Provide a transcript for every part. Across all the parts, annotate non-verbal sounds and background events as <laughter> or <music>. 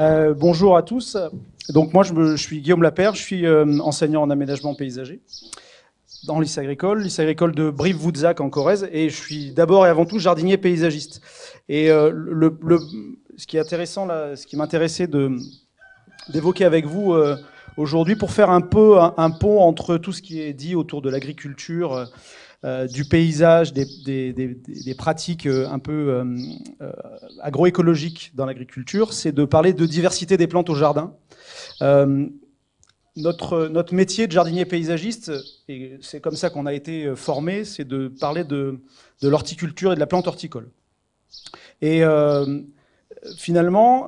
Euh, bonjour à tous. Donc moi, je, suis Guillaume Laperre. je suis euh, enseignant en aménagement paysager dans lycée agricole, lycée agricole de brive voudzac en Corrèze, et je suis d'abord et avant tout jardinier paysagiste. Et euh, ce qui est intéressant, ce qui m'intéressait d'évoquer avec vous aujourd'hui, pour faire un peu un, pont entre tout ce qui est dit autour de l'agriculture euh, du paysage, des, pratiques euh, un peu euh, agroécologiques dans l'agriculture, c'est de parler de diversité des plantes au jardin. Notre, notre, métier de jardinier paysagiste, et c'est comme ça qu'on a été formé, c'est de parler de, l'horticulture et de la plante horticole. Et finalement,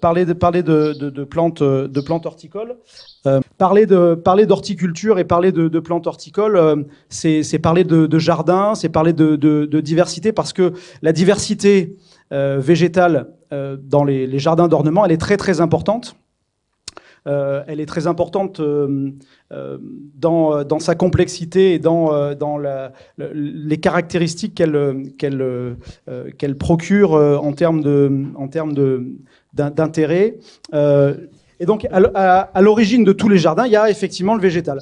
parler, de, parler de, plantes, de plantes horticoles, parler de parler d'horticulture et parler de, plantes horticoles, euh, c'est parler de, jardin, c'est parler de, diversité parce que la diversité euh, végétale euh, dans les, jardins d'ornement, elle est très très importante. elle est très importante dans, sa complexité et dans, les caractéristiques qu'elle procure en termes en termes d'intérêt. Et donc, à, l'origine de tous les jardins, il y a effectivement le végétal.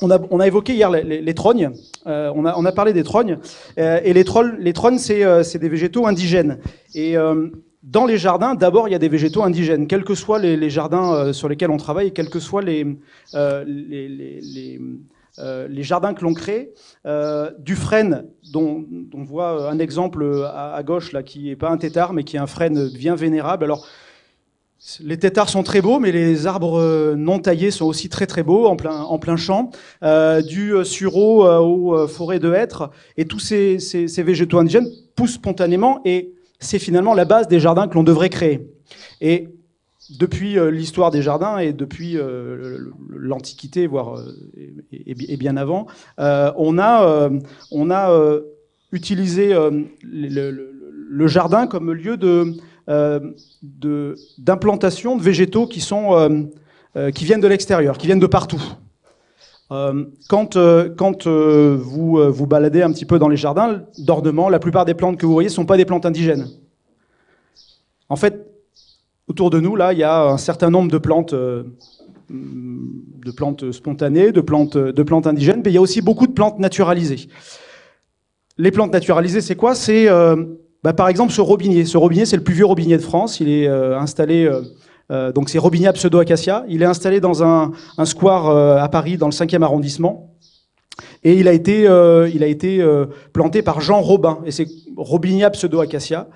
On a, évoqué hier les, les, trognes, euh, on, a, parlé des trognes, euh, et les, trolls, les trognes, c'est euh, des végétaux indigènes. Et dans les jardins, d'abord, il y a des végétaux indigènes, quels que soient les, jardins sur lesquels on travaille, quels que soient les, jardins que l'on crée. du frêne, dont, on voit un exemple à, gauche, là, qui n'est pas un tétard, mais qui est un frêne bien vénérable. Alors, les têtards sont très beaux, mais les arbres euh, non taillés sont aussi très très beaux en plein, en plein champ, euh, du euh, sureau euh, aux forêts de hêtres. Et tous ces, ces, ces végétaux indigènes poussent spontanément et c'est finalement la base des jardins que l'on devrait créer. Et depuis l'histoire des jardins et depuis l'Antiquité, voire et, bien avant, on a, on a utilisé le, le, jardin comme lieu de, euh, d'implantations de, végétaux qui, sont, euh, euh, qui viennent de l'extérieur, qui viennent de partout. Quand, quand vous vous baladez un petit peu dans les jardins d'ornement, la plupart des plantes que vous voyez ne sont pas des plantes indigènes. En fait, autour de nous, là, il y a un certain nombre de plantes, de plantes spontanées, de plantes, de plantes indigènes, mais il y a aussi beaucoup de plantes naturalisées. Les plantes naturalisées, c'est quoi C'est bah, par exemple, ce robinier. Ce robinier, c'est le plus vieux robinier de France. Il est euh, installé. Euh, euh, donc c'est robinia pseudo-acacia. Il est installé dans un, square à Paris, dans le 5e arrondissement. Et il a été, il a été planté par Jean Robin. Et c'est robinia pseudo-acacia.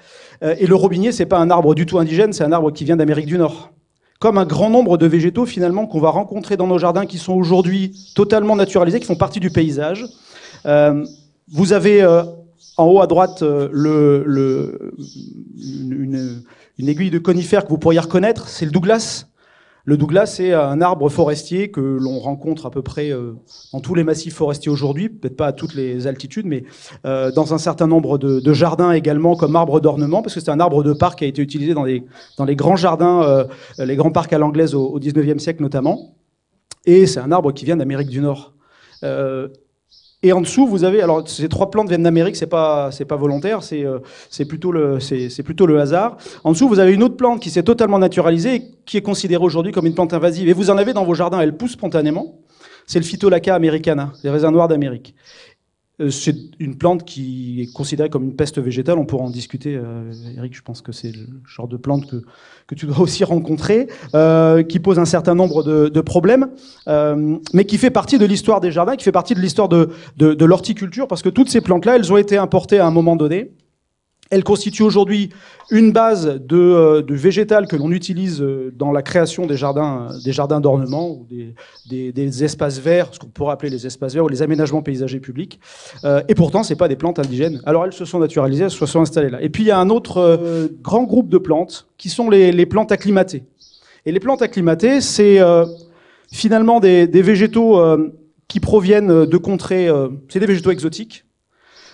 et le robinier, c'est pas un arbre du tout indigène, c'est un arbre qui vient d'Amérique du Nord comme un grand nombre de végétaux finalement qu'on va rencontrer dans nos jardins qui sont aujourd'hui totalement naturalisés, qui font partie du paysage. vous avez en haut à droite euh, une, aiguille de conifère que vous pourriez reconnaître, c'est le Douglas. Le Douglas, c'est un arbre forestier que l'on rencontre à peu près euh, dans tous les massifs forestiers aujourd'hui, peut-être pas à toutes les altitudes, mais euh, dans un certain nombre de, jardins également comme arbre d'ornement, parce que c'est un arbre de parc qui a été utilisé dans les, grands jardins, les grands parcs à l'anglaise au, XIXe siècle notamment. Et c'est un arbre qui vient d'Amérique du Nord. Et en dessous, vous avez. Alors, ces trois plantes viennent d'Amérique, c'est pas, c'est pas volontaire, c'est, euh, c'est, plutôt le, c'est, c'est plutôt le hasard. En dessous, vous avez une autre plante qui s'est totalement naturalisée et qui est considérée aujourd'hui comme une plante invasive. Et vous en avez dans vos jardins, elle pousse spontanément. C'est le Phytolacca americana, les raisins noirs d'Amérique. Euh, c'est une plante qui est considérée comme une peste végétale. On pourra en discuter, euh, Eric. Je pense que c'est le genre de plante que, que tu dois aussi rencontrer, euh, qui pose un certain nombre de, problèmes, mais qui fait partie de l'histoire des jardins, qui fait partie de l'histoire de, de l'horticulture, parce que toutes ces plantes-là, elles ont été importées à un moment donné elle constitue aujourd'hui une base de, végétales euh, végétal que l'on utilise euh, dans la création des jardins, euh, des jardins d'ornement ou des, espaces verts, ce qu'on pourrait appeler les espaces verts ou les aménagements paysagers publics. et pourtant, ce pas des plantes indigènes. Alors elles se sont naturalisées, elles se sont installées là. Et puis il y a un autre grand groupe de plantes qui sont les, plantes acclimatées. Et les plantes acclimatées, c'est finalement des, des végétaux qui proviennent de contrées, c'est des végétaux exotiques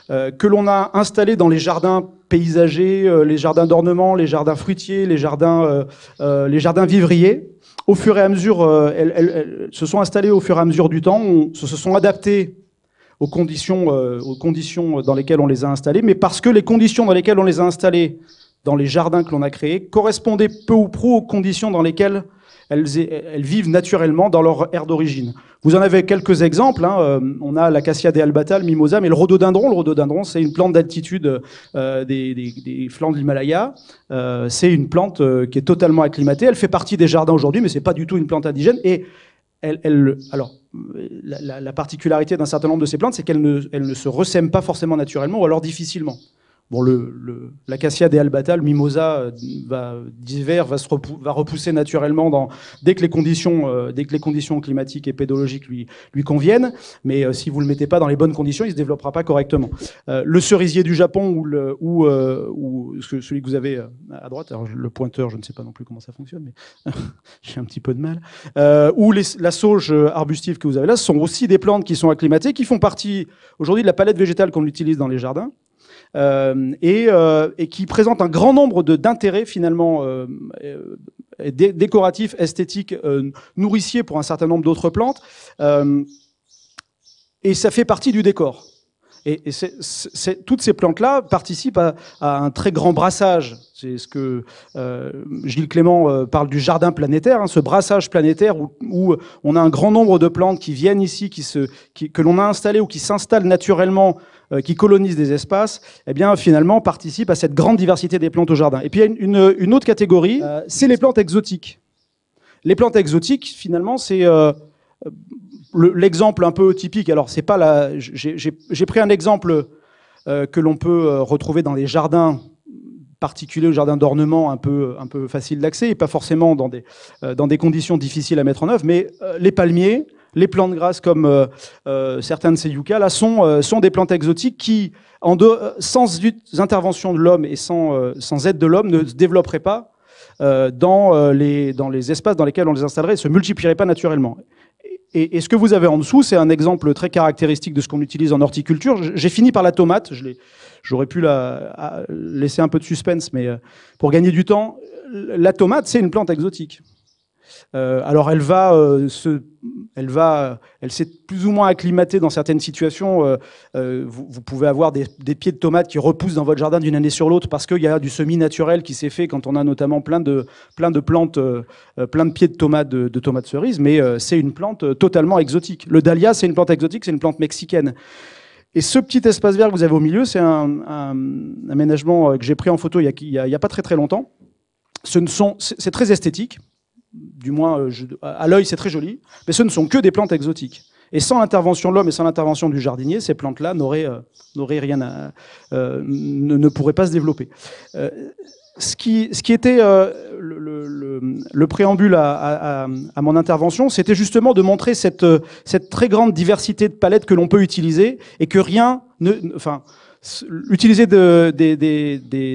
que l'on a installés dans les jardins paysagers, euh, les jardins d'ornement, les jardins fruitiers, les jardins, euh, euh, les jardins vivriers. Au fur et à mesure, se sont installées au fur et à mesure du temps, se sont adaptées aux conditions, aux conditions dans lesquelles on les a installés, mais parce que les conditions dans lesquelles on les a installés dans les jardins que l'on a créés correspondaient peu ou prou aux conditions dans lesquelles elles, vivent naturellement dans leur aire d'origine. Vous en avez quelques exemples. Hein, euh, on a l'acacia des albata, le mimosa, mais le rhododendron. Le rhododendron, c'est une plante d'altitude euh, des, flancs de l'Himalaya. Euh, c'est une plante qui est totalement acclimatée. Elle fait partie des jardins aujourd'hui, mais c'est pas du tout une plante indigène. Et alors, la, particularité d'un certain nombre de ces plantes, c'est qu'elles ne, ne se ressèment pas forcément naturellement ou alors difficilement. Bon, le, l'acacia des albata, le mimosa euh, va, d'hiver va, se va repousser naturellement dans, dès, que les conditions, euh, dès que les conditions climatiques et pédologiques lui, lui conviennent, mais euh, si vous ne le mettez pas dans les bonnes conditions, il ne se développera pas correctement. le cerisier du Japon ou, le, ou, ou celui que vous avez à droite, le pointeur, je ne sais pas non plus comment ça fonctionne, mais <laughs> j'ai un petit peu de mal, ou la sauge arbustive que vous avez là, ce sont aussi des plantes qui sont acclimatées, qui font partie aujourd'hui de la palette végétale qu'on utilise dans les jardins. Euh, euh, et, qui présente un grand nombre d'intérêts finalement euh, décoratifs, esthétiques, nourriciers pour un certain nombre d'autres plantes. et ça fait partie du décor. Et, toutes ces plantes-là participent à, un très grand brassage. C'est ce que Gilles Clément parle du jardin planétaire, hein, ce brassage planétaire où, on a un grand nombre de plantes qui viennent ici, qui se, qui, que l'on a installées ou qui s'installent naturellement euh, qui colonisent des espaces, et eh bien, finalement, participent à cette grande diversité des plantes au jardin. Et puis, il y a une, autre catégorie, euh, c'est les plantes exotiques. Les plantes exotiques, finalement, c'est euh, l'exemple un peu typique. Alors, c'est pas la. J'ai pris un exemple que l'on peut retrouver dans les jardins particuliers, au jardin d'ornement un peu, un peu facile d'accès et pas forcément dans des, dans des conditions difficiles à mettre en œuvre. Mais les palmiers, les plantes grasses comme euh, euh certains de ces yuccas là sont, euh, sont des plantes exotiques qui, en deux, euh, sans intervention de l'homme et sans, sans aide de l'homme, ne se développeraient pas dans, les, dans les espaces dans lesquels on les installerait, et se multiplieraient pas naturellement. Et, et, ce que vous avez en dessous, c'est un exemple très caractéristique de ce qu'on utilise en horticulture. J'ai fini par la tomate. J'aurais pu la, laisser un peu de suspense, mais pour gagner du temps, la tomate, c'est une plante exotique. Euh, alors elle va euh, elle va, elle s'est plus ou moins acclimatée dans certaines situations. Euh, vous, pouvez avoir des, pieds de tomates qui repoussent dans votre jardin d'une année sur l'autre parce qu'il y a du semi naturel qui s'est fait quand on a notamment plein de, plein de plantes, plein de pieds de tomates, de, tomates cerises. Mais c'est une plante totalement exotique. Le dahlia, c'est une plante exotique, c'est une plante mexicaine. Et ce petit espace vert que vous avez au milieu, c'est un, aménagement que j'ai pris en photo il n'y a, a, pas très très longtemps. Ce ne sont, c'est très esthétique du moins euh, à l'œil c'est très joli, mais ce ne sont que des plantes exotiques. Et sans l'intervention de l'homme et sans l'intervention du jardinier, ces plantes-là n'auraient euh, rien à, euh, ne, pourraient pas se développer. Ce qui, ce qui, était le, préambule à, mon intervention, c'était justement de montrer cette, cette, très grande diversité de palettes que l'on peut utiliser et que rien ne, enfin, utiliser des,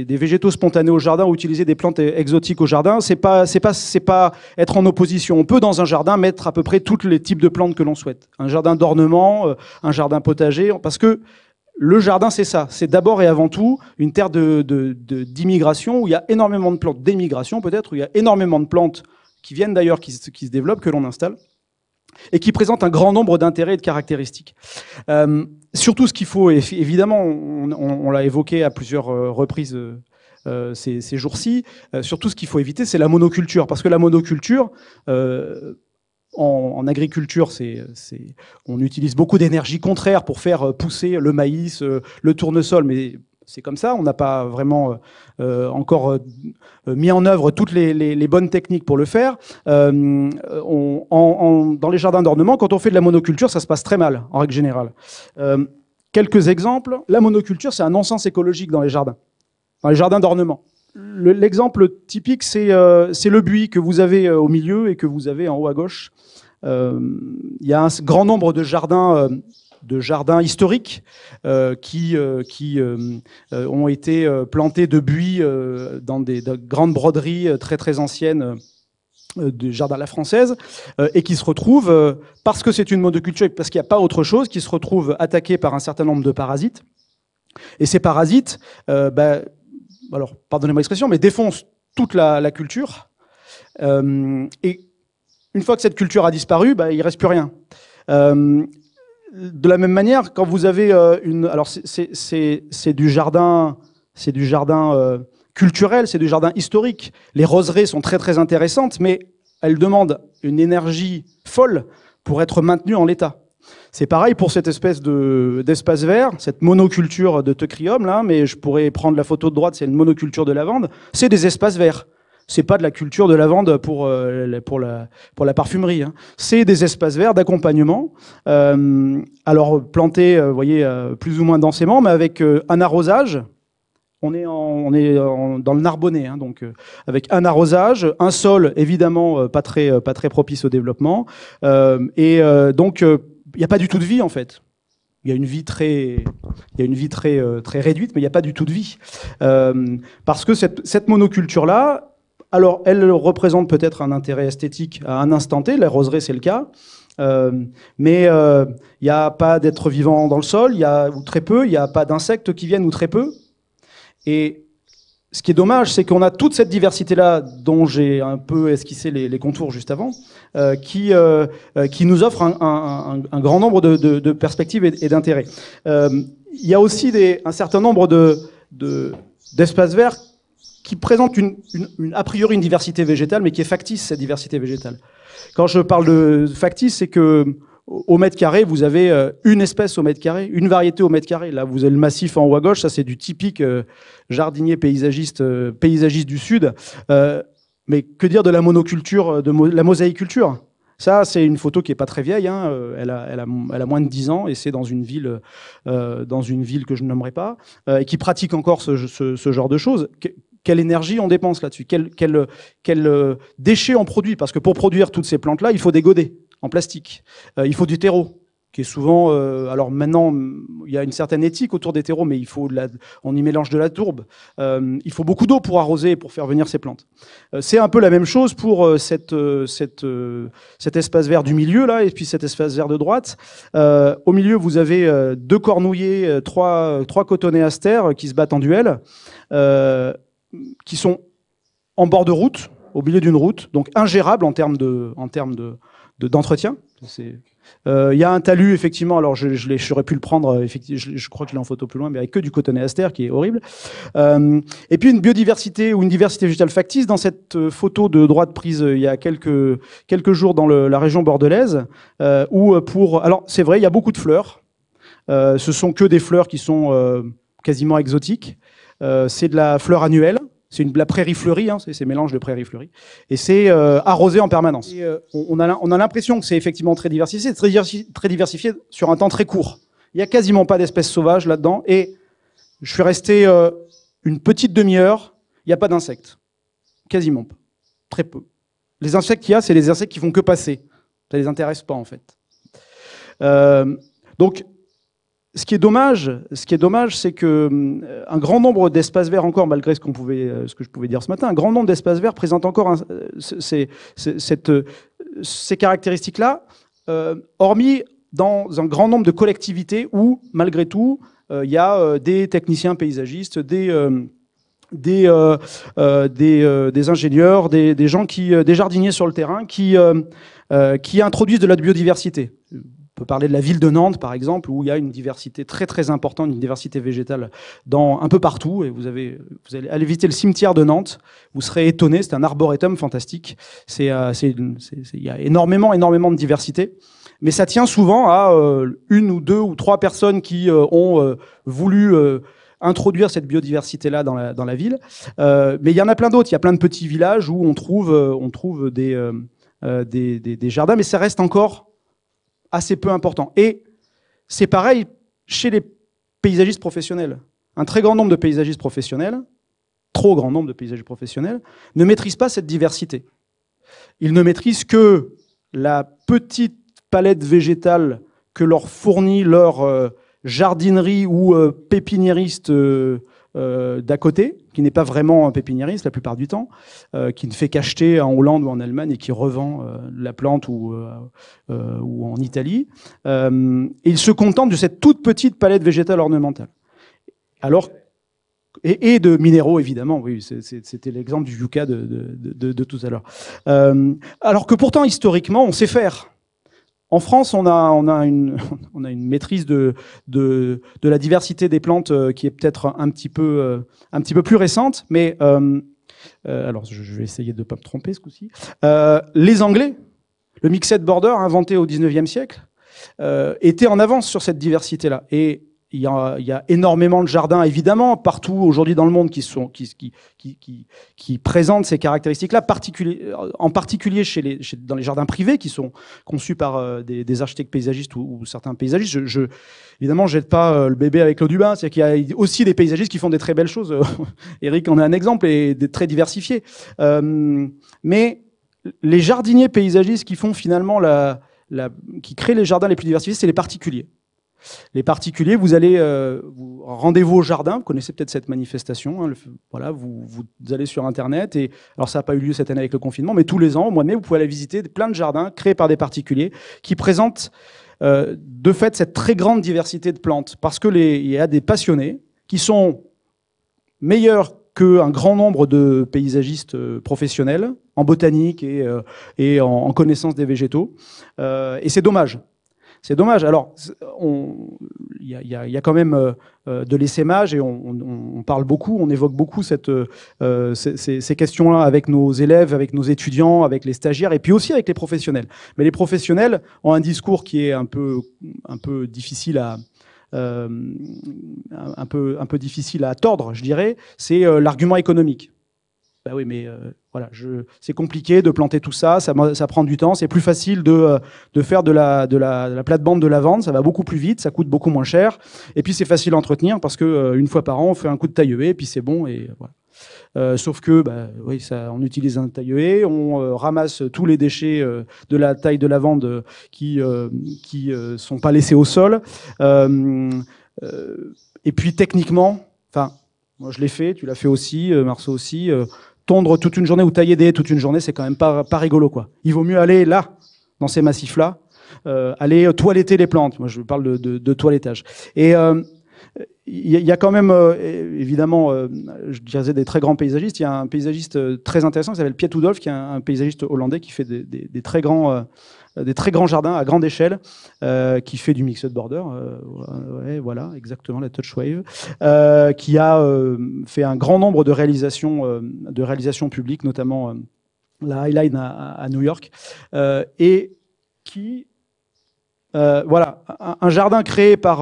végétaux spontanés au jardin ou utiliser des plantes exotiques au jardin, c'est pas c'est pas c'est pas être en opposition. On peut dans un jardin mettre à peu près tous les types de plantes que l'on souhaite. Un jardin d'ornement, euh, un jardin potager, parce que le jardin, c'est ça. C'est d'abord et avant tout une terre d'immigration où il y a énormément de plantes, d'émigration peut-être, où il y a énormément de plantes qui viennent d'ailleurs, qui, qui se développent, que l'on installe et qui présente un grand nombre d'intérêts et de caractéristiques. Euh, surtout ce qu'il faut, évidemment, on, l'a évoqué à plusieurs euh, reprises euh, ces, jours-ci, surtout ce qu'il faut éviter, c'est la monoculture, parce que la monoculture... En, agriculture, on utilise beaucoup d'énergie contraire pour faire pousser le maïs, le tournesol, mais c'est comme ça. On n'a pas vraiment euh, euh, encore euh, mis en œuvre toutes les, bonnes techniques pour le faire. dans les jardins d'ornement, quand on fait de la monoculture, ça se passe très mal, en règle générale. quelques exemples. La monoculture, c'est un non-sens écologique dans les jardins, dans les jardins d'ornement. L'exemple typique, c'est le buis que vous avez au milieu et que vous avez en haut à gauche. Il y a un grand nombre de jardins de jardins historiques euh, qui, euh, qui euh, ont été plantés de buis dans des grandes broderies très très anciennes du jardin à la française et qui se retrouvent, parce que c'est une monoculture et parce qu'il n'y a pas autre chose, qui se retrouvent attaqués par un certain nombre de parasites. Et ces parasites, ben, alors pardonnez-moi l'expression, mais défoncent toute la, culture. et une fois que cette culture a disparu, ben, il ne reste plus rien de la même manière, quand vous avez euh, une, alors c'est du jardin, c'est du jardin euh, culturel, c'est du jardin historique. Les roseraies sont très très intéressantes, mais elles demandent une énergie folle pour être maintenues en l'état. C'est pareil pour cette espèce d'espace vert, cette monoculture de tecrium. là, mais je pourrais prendre la photo de droite, c'est une monoculture de lavande. C'est des espaces verts c'est pas de la culture de lavande pour, euh, pour, la, pour la parfumerie. Hein. C'est des espaces verts d'accompagnement. Euh, alors plantés, euh, vous voyez, euh, plus ou moins densément, mais avec un arrosage. On est, on est dans le Narbonnais, hein, donc avec un arrosage, un sol évidemment pas très pas très propice au développement, et donc il n'y a pas du tout de vie en fait. Il y a une vie très, il y a une vie très très réduite, mais il n'y a pas du tout de vie parce que cette, cette monoculture là, alors, elle représente peut-être un intérêt esthétique à un instant T, la roseraie c'est le cas, euh, mais il euh, n'y a pas d'être vivant dans le sol, il y a, très peu, il n'y a pas d'insectes qui viennent, ou très peu. Et ce qui est dommage, c'est qu'on a toute cette diversité-là, dont j'ai un peu esquissé les, contours juste avant, euh, qui, qui nous offre un, grand nombre de, perspectives et, d'intérêts. Il y a aussi un certain nombre de, de d'espaces verts qui présente une, a priori une diversité végétale, mais qui est factice, cette diversité végétale. Quand je parle de factice, c'est que au mètre carré, vous avez euh, une espèce au mètre carré, une variété au mètre carré. Là, vous avez le massif en haut à gauche, ça c'est du typique euh, jardinier paysagiste, euh, paysagiste du Sud. mais que dire de la monoculture, de la mosaïculture ça, c'est une photo qui est pas très vieille. Hein. Elle, a, elle, a, moins de 10 ans et c'est dans une ville, dans une ville que je nommerai pas, et qui pratique encore ce, ce genre de choses quelle énergie on dépense là-dessus, quel, quel, euh, déchet on produit. Parce que pour produire toutes ces plantes-là, il faut des godets en plastique, euh, il faut du terreau qui est souvent, euh, alors maintenant, il y a une certaine éthique autour des terreaux, mais il faut on y mélange de la tourbe. il faut beaucoup d'eau pour arroser et pour faire venir ces plantes. c'est un peu la même chose pour cette, cet espace vert du milieu, là, et puis cet espace vert de droite. au milieu, vous avez deux cornouillers, trois, trois cotonnées astères qui se battent en duel qui sont en bord de route, au milieu d'une route, donc ingérables en termes de, en termes de, d'entretien. Euh, il y a un talus, effectivement, alors je, je j'aurais pu le prendre, euh, effectivement, je, crois que je l'ai en photo plus loin, mais avec que du cotonéaster, qui est horrible. Euh, et puis une biodiversité ou une diversité végétale factice, dans cette photo de droite prise il y a quelques, quelques jours dans la région bordelaise, où pour... Alors c'est vrai, il y a beaucoup de fleurs, ce sont que des fleurs qui sont quasiment exotiques, c'est de la fleur annuelle, c'est une la prairie fleurie, hein, c'est ces mélanges de prairie fleurie, et c'est euh, arrosé en permanence. Euh, on a, l'impression que c'est effectivement très diversifié, très, très diversifié sur un temps très court. Il n'y a quasiment pas d'espèces sauvages là-dedans, et je suis resté euh, une petite demi-heure. Il n'y a pas d'insectes, quasiment pas, très peu. Les insectes qu'il y a, c'est les insectes qui font que passer. Ça ne les intéresse pas en fait. donc ce qui est dommage, ce qui est dommage, c'est que euh, un grand nombre d'espaces verts encore, malgré ce qu'on pouvait, euh, ce que je pouvais dire ce matin, un grand nombre d'espaces verts présentent encore euh, ces, caractéristiques-là, hormis dans un grand nombre de collectivités où, malgré tout, il y a des techniciens paysagistes, des ingénieurs, des, gens qui, des jardiniers sur le terrain qui, qui introduisent de la biodiversité. On peut parler de la ville de Nantes, par exemple, où il y a une diversité très très importante, une diversité végétale dans, un peu partout. Et vous, avez, vous allez, visiter le cimetière de Nantes, vous serez étonné, c'est un arboretum fantastique. C'est, euh, il y a énormément, énormément de diversité. Mais ça tient souvent à euh, une ou deux ou trois personnes qui euh, ont voulu introduire cette biodiversité-là dans la, ville. mais il y en a plein d'autres. Il y a plein de petits villages où on trouve, on trouve des, des, jardins, mais ça reste encore assez peu important. Et c'est pareil chez les paysagistes professionnels. Un très grand nombre de paysagistes professionnels, trop grand nombre de paysagistes professionnels, ne maîtrisent pas cette diversité. Ils ne maîtrisent que la petite palette végétale que leur fournit leur euh, jardinerie ou euh, pépiniériste euh, d'à côté, qui n'est pas vraiment un pépiniériste la plupart du temps, euh, qui ne fait qu'acheter en Hollande ou en Allemagne et qui revend euh, la plante ou, euh, ou en Italie. il se contente de cette toute petite palette végétale ornementale. Alors, et, de minéraux, évidemment, oui, c'était l'exemple du yucca de, de, de, tout à l'heure. alors que pourtant, historiquement, on sait faire en France, on a, on a, une, <laughs> on a une maîtrise de, de, la diversité des plantes euh, qui est peut-être un, petit peu, euh, un petit peu plus récente, mais euh, alors je, vais essayer de ne pas me tromper ce coup-ci. les Anglais, le mixed border inventé au 19e siècle, étaient en avance sur cette diversité-là. Et il y, a, énormément de jardins, évidemment, partout aujourd'hui dans le monde qui, sont, qui, qui, qui, présentent ces caractéristiques-là, euh, en particulier chez les, dans les jardins privés qui sont conçus par euh, des, architectes paysagistes ou, certains paysagistes. Je, je évidemment, je jette pas euh, le bébé avec l'eau du bain, c'est qu'il y a aussi des paysagistes qui font des très belles choses. <laughs> Eric en est un exemple et très diversifié. mais les jardiniers paysagistes qui font finalement la, la, qui créent les jardins les plus diversifiés, c'est les particuliers les particuliers, vous allez euh, rendez-vous au jardin. Vous connaissez peut-être cette manifestation. Hein, voilà, vous, allez sur Internet et alors ça n'a pas eu lieu cette année avec le confinement, mais tous les ans, au mois de mai, vous pouvez aller visiter plein de jardins créés par des particuliers qui présentent euh, de fait cette très grande diversité de plantes parce que il y a des passionnés qui sont meilleurs qu'un grand nombre de paysagistes euh, professionnels en botanique et, en, connaissance des végétaux. et c'est dommage, c'est dommage. Alors, il y, a, quand même euh, euh, de l'essaimage et on, parle beaucoup, on évoque beaucoup euh, ces, questions-là avec nos élèves, avec nos étudiants, avec les stagiaires et puis aussi avec les professionnels. Mais les professionnels ont un discours qui est un peu, un peu difficile à, tordre, je dirais, c'est l'argument économique. Bah oui, mais euh, c'est compliqué de planter tout ça, ça, ça prend du temps, c'est plus facile de, euh, faire de la, de la, plate-bande de lavande, ça va beaucoup plus vite, ça coûte beaucoup moins cher, et puis c'est facile à entretenir parce qu'une euh, fois par an, on fait un coup de taille et puis c'est bon, et voilà. sauf que, bah, oui, ça, on utilise un tailleué, on ramasse tous les déchets de la taille de lavande qui qui sont pas laissés au sol. et puis techniquement, enfin, moi je l'ai fait, tu l'as fait aussi, Marceau aussi tondre toute une journée ou tailler des haies toute une journée, c'est quand même pas, pas rigolo. quoi. Il vaut mieux aller là, dans ces massifs-là, euh, aller euh, toiletter les plantes. Moi, je parle de, de, de toilettage. Et euh, il y, a quand même, évidemment, je disais des très grands paysagistes. Il y a un paysagiste très intéressant qui s'appelle Piet qui est un, paysagiste hollandais qui fait des, des, des très grands euh, des très grands jardins à grande échelle euh, qui fait du mixed border, euh, ouais, voilà exactement la Touch Wave, euh, qui a euh, fait un grand nombre de réalisations, euh, de réalisations publiques, notamment la Highline à, à New York, et qui voilà un, jardin créé par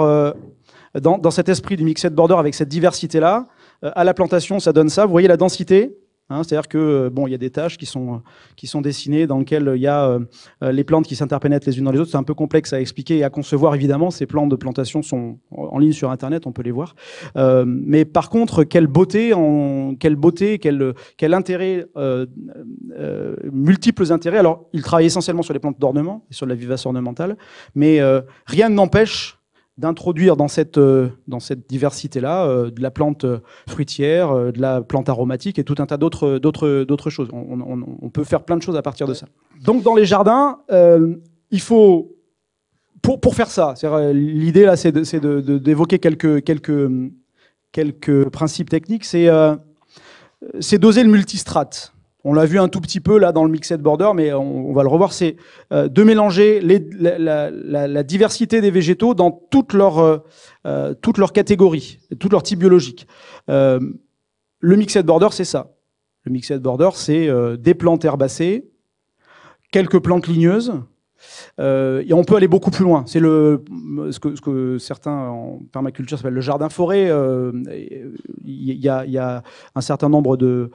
dans, dans, cet esprit du mixed border avec cette diversité là. à la plantation, ça donne ça. Vous voyez la densité, Hein, c'est-à-dire que euh, bon, il y a des tâches qui sont euh, qui sont dessinées dans lesquelles euh, il y a les plantes qui s'interpénètrent les unes dans les autres. C'est un peu complexe à expliquer et à concevoir évidemment. Ces plans de plantation sont en ligne sur Internet, on peut les voir. mais par contre, quelle beauté, en, quelle quel quel intérêt, multiples intérêts. Alors, il travaille essentiellement sur les plantes d'ornement et sur la vivace ornementale, mais rien n'empêche d'introduire dans cette, euh, dans cette diversité-là euh, de la plante euh, fruitière, de la plante aromatique et tout un tas d'autres, d'autres, d'autres choses. On, peut faire plein de choses à partir de ça. Donc dans les jardins, il faut... Pour, pour faire ça, c'est l'idée là, c'est, d'évoquer quelques, quelques, quelques principes techniques, c'est, c'est doser le multistrate. On l'a vu un tout petit peu là dans le Mixed Border, mais on, va le revoir. C'est euh, de mélanger les, la, diversité des végétaux dans toutes leurs euh, euh, toutes leurs catégories, toutes leurs types biologiques. Euh, le Mixed Border, c'est ça. Le Mixed Border, c'est des plantes herbacées, quelques plantes ligneuses, euh, et on peut aller beaucoup plus loin. C'est le ce que, ce que, certains en permaculture s'appellent le jardin-forêt. Il euh, euh, y, a, un certain nombre de,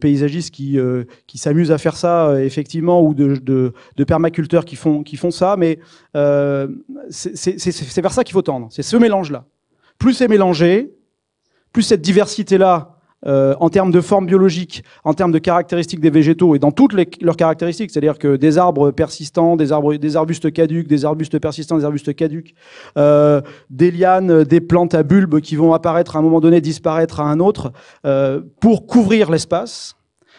paysagistes qui, qui s'amusent à faire ça, effectivement, ou de, de, permaculteurs qui font, qui font ça, mais c'est vers ça qu'il faut tendre. C'est ce mélange-là. Plus c'est mélangé, plus cette diversité-là euh, en termes de forme biologique, en termes de caractéristiques des végétaux et dans toutes leurs caractéristiques, c'est-à-dire que des arbres persistants, des, arbres, des arbustes caduques, des arbustes persistants, des arbustes caduques, euh, des lianes, des plantes à bulbes qui vont apparaître à un moment donné, disparaître à un autre, euh, pour couvrir l'espace.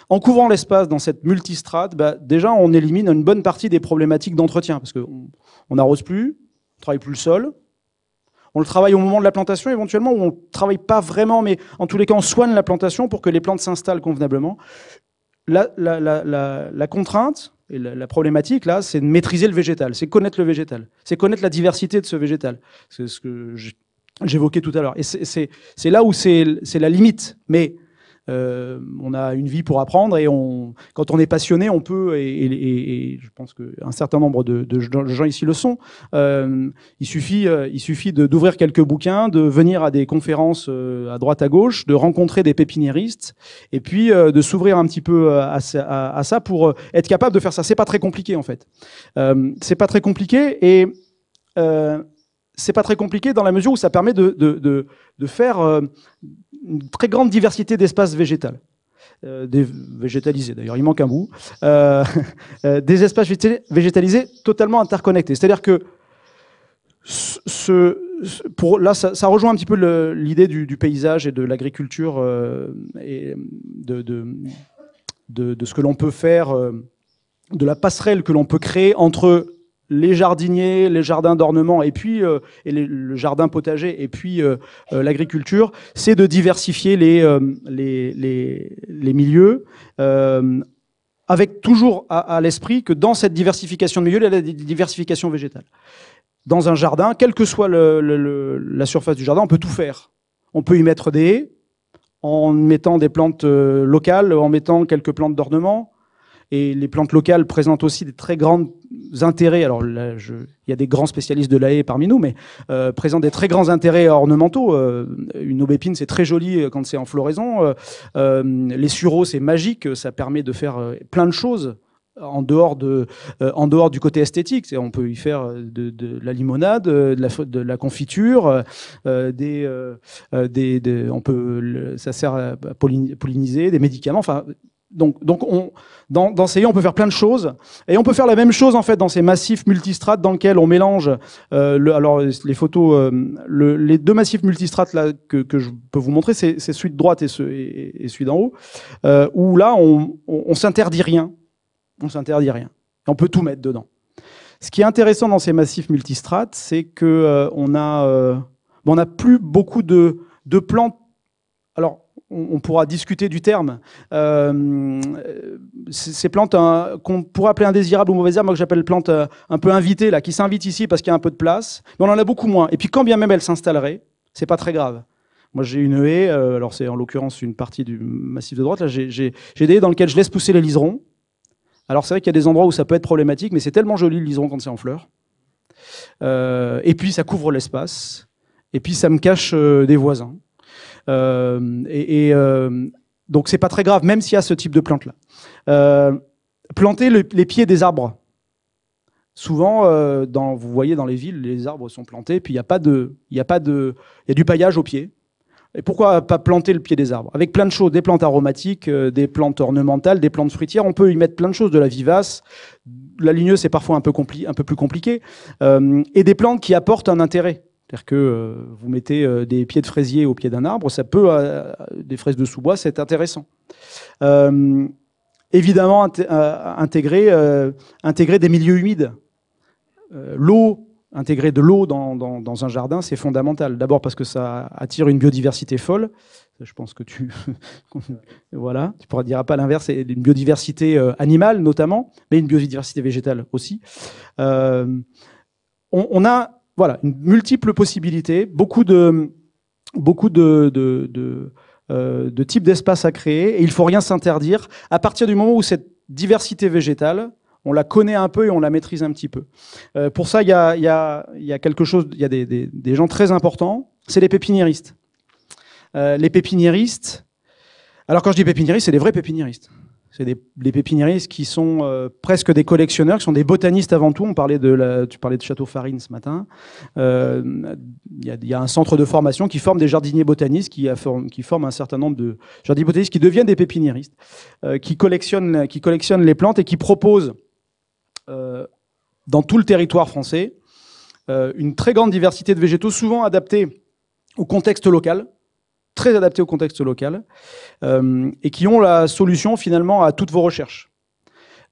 En couvrant l'espace dans cette multistrate, bah, déjà on élimine une bonne partie des problématiques d'entretien, parce qu'on n'arrose plus, on travaille plus le sol, on le travaille au moment de la plantation éventuellement, ou on ne travaille pas vraiment, mais en tous les cas, on soigne la plantation pour que les plantes s'installent convenablement. La, la, contrainte et la, problématique, là, c'est de maîtriser le végétal, c'est connaître le végétal, c'est connaître la diversité de ce végétal. C'est ce que j'évoquais tout à l'heure. Et c'est là où c'est la limite. Mais euh, on a une vie pour apprendre et on, quand on est passionné, on peut, et, je pense qu'un certain nombre de, gens ici le sont, euh, il suffit, euh, il suffit d'ouvrir quelques bouquins, de venir à des conférences à droite à gauche, de rencontrer des pépiniéristes et puis de s'ouvrir un petit peu à, ça pour être capable de faire ça. C'est pas très compliqué en fait. c'est pas très compliqué et c'est pas très compliqué dans la mesure où ça permet de, de, de, de faire une très grande diversité d'espaces végétales. Euh, végétalisés d'ailleurs, il manque un bout, euh, <laughs> euh, des espaces végétalisés totalement interconnectés. C'est-à-dire que pour, là, ça, rejoint un petit peu l'idée du, paysage et de l'agriculture et de, de, ce que l'on peut faire, de la passerelle que l'on peut créer entre les jardiniers, les jardins d'ornement et puis euh, et le jardin potager et puis euh, euh, l'agriculture, c'est de diversifier les les, milieux avec toujours à, l'esprit que dans cette diversification de milieux, il y a la diversification végétale. Dans un jardin, quelle que soit la surface du jardin, on peut tout faire. On peut y mettre des haies, en mettant des plantes locales, en mettant quelques plantes d'ornement, et les plantes locales présentent aussi des très grands intérêts. Alors, là, il y a des grands spécialistes de l'AE parmi nous, mais euh, présentent des très grands intérêts ornementaux. Euh, une aubépine, c'est très joli euh, quand c'est en floraison. les sureaux, c'est magique. Ça permet de faire plein de choses en dehors, de, en dehors du côté esthétique. on peut y faire de, la limonade, de la, de la confiture, des, on peut, ça sert à polliniser, des médicaments. Enfin, donc, on, dans, ces haies, on peut faire plein de choses. Et on peut faire la même chose, en fait, dans ces massifs multistrates dans lesquels on mélange, euh, alors, les photos, euh, les deux massifs multistrates là, que, je peux vous montrer, c'est celui de droite et, ce, et, celui d'en haut, euh, où là, on, on, s'interdit rien. On s'interdit rien. on peut tout mettre dedans. Ce qui est intéressant dans ces massifs multistrates, c'est qu'on a, n'a plus beaucoup de plantes on, pourra discuter du terme. Euh, ces plantes qu'on pourrait appeler indésirables ou mauvaises herbes, moi que j'appelle plantes euh, un peu invitées, là, qui s'invitent ici parce qu'il y a un peu de place, mais on en a beaucoup moins. Et puis quand bien même elles s'installeraient, c'est pas très grave. Moi j'ai une haie, euh, alors c'est en l'occurrence une partie du massif de droite, là j'ai des haies dans lesquelles je laisse pousser les liserons. Alors c'est vrai qu'il y a des endroits où ça peut être problématique, mais c'est tellement joli le liseron quand c'est en fleurs. et puis ça couvre l'espace, et puis ça me cache des voisins. Euh, et, euh, donc c'est pas très grave, même s'il y a ce type de plante là. Euh, planter les pieds des arbres. Souvent, dans, vous voyez dans les villes, les arbres sont plantés, puis il n'y a pas de, il y a du paillage au pied. Et pourquoi pas planter le pied des arbres Avec plein de choses, des plantes aromatiques, des plantes ornementales, des plantes fruitières, on peut y mettre plein de choses, de la vivace, la ligneuse c'est parfois un peu, un peu plus compliqué, et des plantes qui apportent un intérêt. C'est-à-dire que euh, vous mettez euh, des pieds de fraisier au pied d'un arbre, ça peut, euh, des fraises de sous-bois, c'est intéressant. évidemment, intégrer, des milieux humides. l'eau, intégrer de l'eau dans, un jardin, c'est fondamental. D'abord parce que ça attire une biodiversité folle. Je pense que tu, <laughs> voilà, tu pourras dire pas l'inverse, une biodiversité animale notamment, mais une biodiversité végétale aussi. on a voilà, une multiple possibilité, beaucoup de, beaucoup de, de, de, euh, types d'espace à créer, et il faut rien s'interdire à partir du moment où cette diversité végétale, on la connaît un peu et on la maîtrise un petit peu. Euh, pour ça, il y a, y, a, y a, quelque chose, il y a des, des, des, gens très importants, c'est les pépiniéristes. Euh, les pépiniéristes, alors quand je dis pépiniéristes, c'est les vrais pépiniéristes. C'est des, pépiniéristes qui sont euh, presque des collectionneurs, qui sont des botanistes avant tout. On parlait de tu parlais de Château Farine ce matin. Euh, il y, a un centre de formation qui forme des jardiniers botanistes, qui, forment un certain nombre de jardiniers botanistes qui deviennent des pépiniéristes, euh, qui collectionnent les plantes et qui proposent dans tout le territoire français une très grande diversité de végétaux, souvent adaptés au contexte local très adaptés au contexte local euh, et qui ont la solution finalement à toutes vos recherches.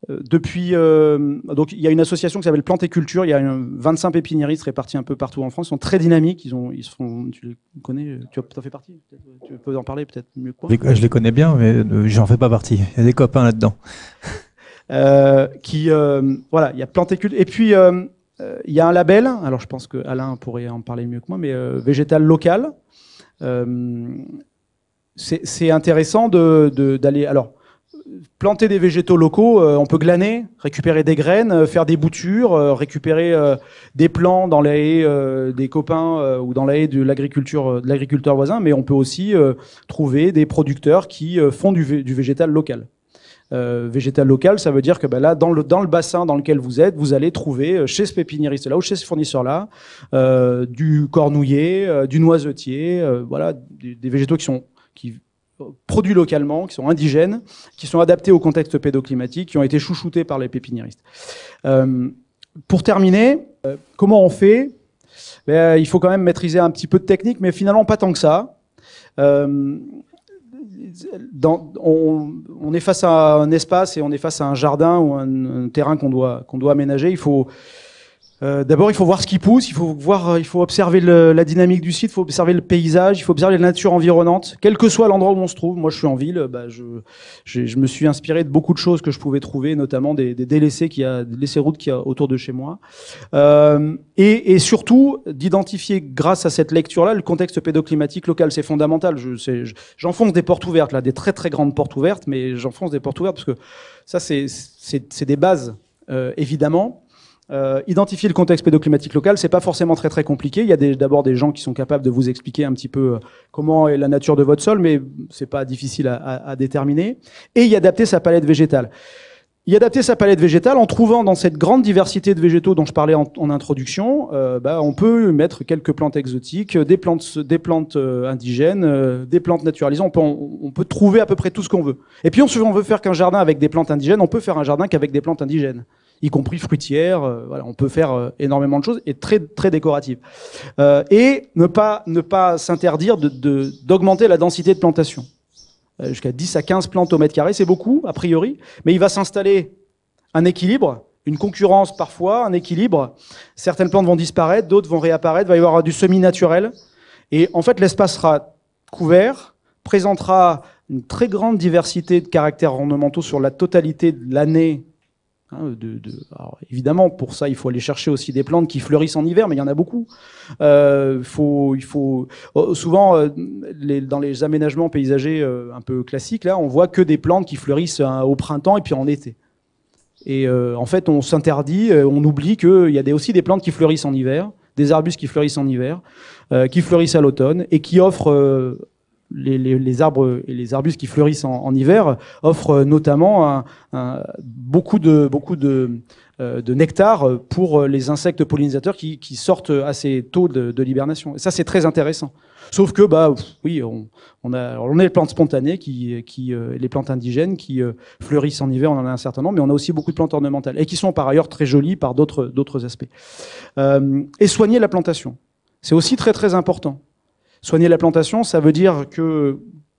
Euh, depuis, euh, donc il y a une association qui s'appelle Plantes Culture. Il y a 25 pépiniéristes répartis un peu partout en France. Ils sont très dynamiques. Ils ont, ils tu les connais, tu en fais partie. Tu peux en parler peut-être mieux que Je les connais bien, mais j'en fais pas partie. Il y a des copains là-dedans. <laughs> qui, voilà, il y a Plantes et Culture. Et puis il y a un label. Alors je pense que Alain pourrait en parler mieux que moi, mais végétal local euh, c'est intéressant d'aller... alors, planter des végétaux locaux, euh, on peut glaner, récupérer des graines, euh, faire des boutures, récupérer des plants dans les haie des copains ou dans la haie de l'agriculture de l'agriculteur voisin, mais on peut aussi trouver des producteurs qui font du, du végétal local. Euh, végétal local, ça veut dire que ben là, dans le, dans le bassin dans lequel vous êtes, vous allez trouver euh, chez ce pépiniériste-là ou chez ce fournisseur-là euh, du cornouiller, du noisetier, voilà, des, végétaux qui sont qui produits localement, qui sont indigènes, qui sont adaptés au contexte pédoclimatique, qui ont été chouchoutés par les pépiniéristes. pour terminer, comment on fait ben, Il faut quand même maîtriser un petit peu de technique, mais finalement pas tant que ça on, est face à un espace et on est face à un jardin ou un, terrain qu'on doit, qu'on doit aménager. Il faut, euh, d'abord, il faut voir ce qui pousse, il faut voir, euh, il faut observer la dynamique du site, il faut observer le paysage, il faut observer la nature environnante, quel que soit l'endroit où on se trouve. Moi, je suis en ville, bah, je, me suis inspiré de beaucoup de choses que je pouvais trouver, notamment des, des délaissés qui a, des laissés routes qui a autour de chez moi, euh, et, et, surtout d'identifier, grâce à cette lecture-là, le contexte pédoclimatique local. C'est fondamental. J'enfonce des portes ouvertes là, des très très grandes portes ouvertes, mais j'enfonce des portes ouvertes parce que ça, c'est des bases, euh, évidemment. Euh, identifier le contexte pédoclimatique local, c'est pas forcément très très compliqué. Il y a d'abord des, gens qui sont capables de vous expliquer un petit peu euh, comment est la nature de votre sol, mais c'est pas difficile à, à, déterminer. Et y adapter sa palette végétale. Y adapter sa palette végétale en trouvant dans cette grande diversité de végétaux dont je parlais en, en introduction, euh, bah, on peut mettre quelques plantes exotiques, des plantes, des plantes indigènes, des plantes naturalisées. On peut, on, peut trouver à peu près tout ce qu'on veut. Et puis, on, si on veut faire qu'un jardin avec des plantes indigènes, on peut faire un jardin qu'avec des plantes indigènes y compris fruitières. Euh, on peut faire euh, énormément de choses et très très décorative. Euh, et ne pas ne pas s'interdire d'augmenter de, la densité de plantation jusqu'à 10 à 15 plantes au mètre carré, c'est beaucoup, a priori, mais il va s'installer un équilibre, une concurrence parfois, un équilibre. Certaines plantes vont disparaître, d'autres vont réapparaître, il va y avoir du semi-naturel, et en fait l'espace sera couvert, présentera une très grande diversité de caractères ornementaux sur la totalité de l'année Hein, évidemment, pour ça, il faut aller chercher aussi des plantes qui fleurissent en hiver, mais il y en a beaucoup. Euh, il faut oh, souvent euh, dans les aménagements paysagers euh, un peu classiques, là, on voit que des plantes qui fleurissent hein, au printemps et puis en été. Et en fait, on s'interdit, on oublie qu'il y a aussi des plantes qui fleurissent en hiver, des arbustes qui fleurissent en hiver, qui fleurissent à l'automne et qui offrent les, arbres et les arbustes qui fleurissent en, hiver offrent notamment beaucoup euh, de nectar pour les insectes pollinisateurs qui, sortent assez tôt de, de l'hibernation. Et ça, c'est très intéressant. Sauf que, bah, oui, on, a, les plantes spontanées, qui, euh, les plantes indigènes qui euh, fleurissent en hiver, on en a un certain nombre, mais on a aussi beaucoup de plantes ornementales et qui sont par ailleurs très jolies par d'autres aspects. et soigner la plantation, c'est aussi très très important. Soigner la plantation, ça veut dire que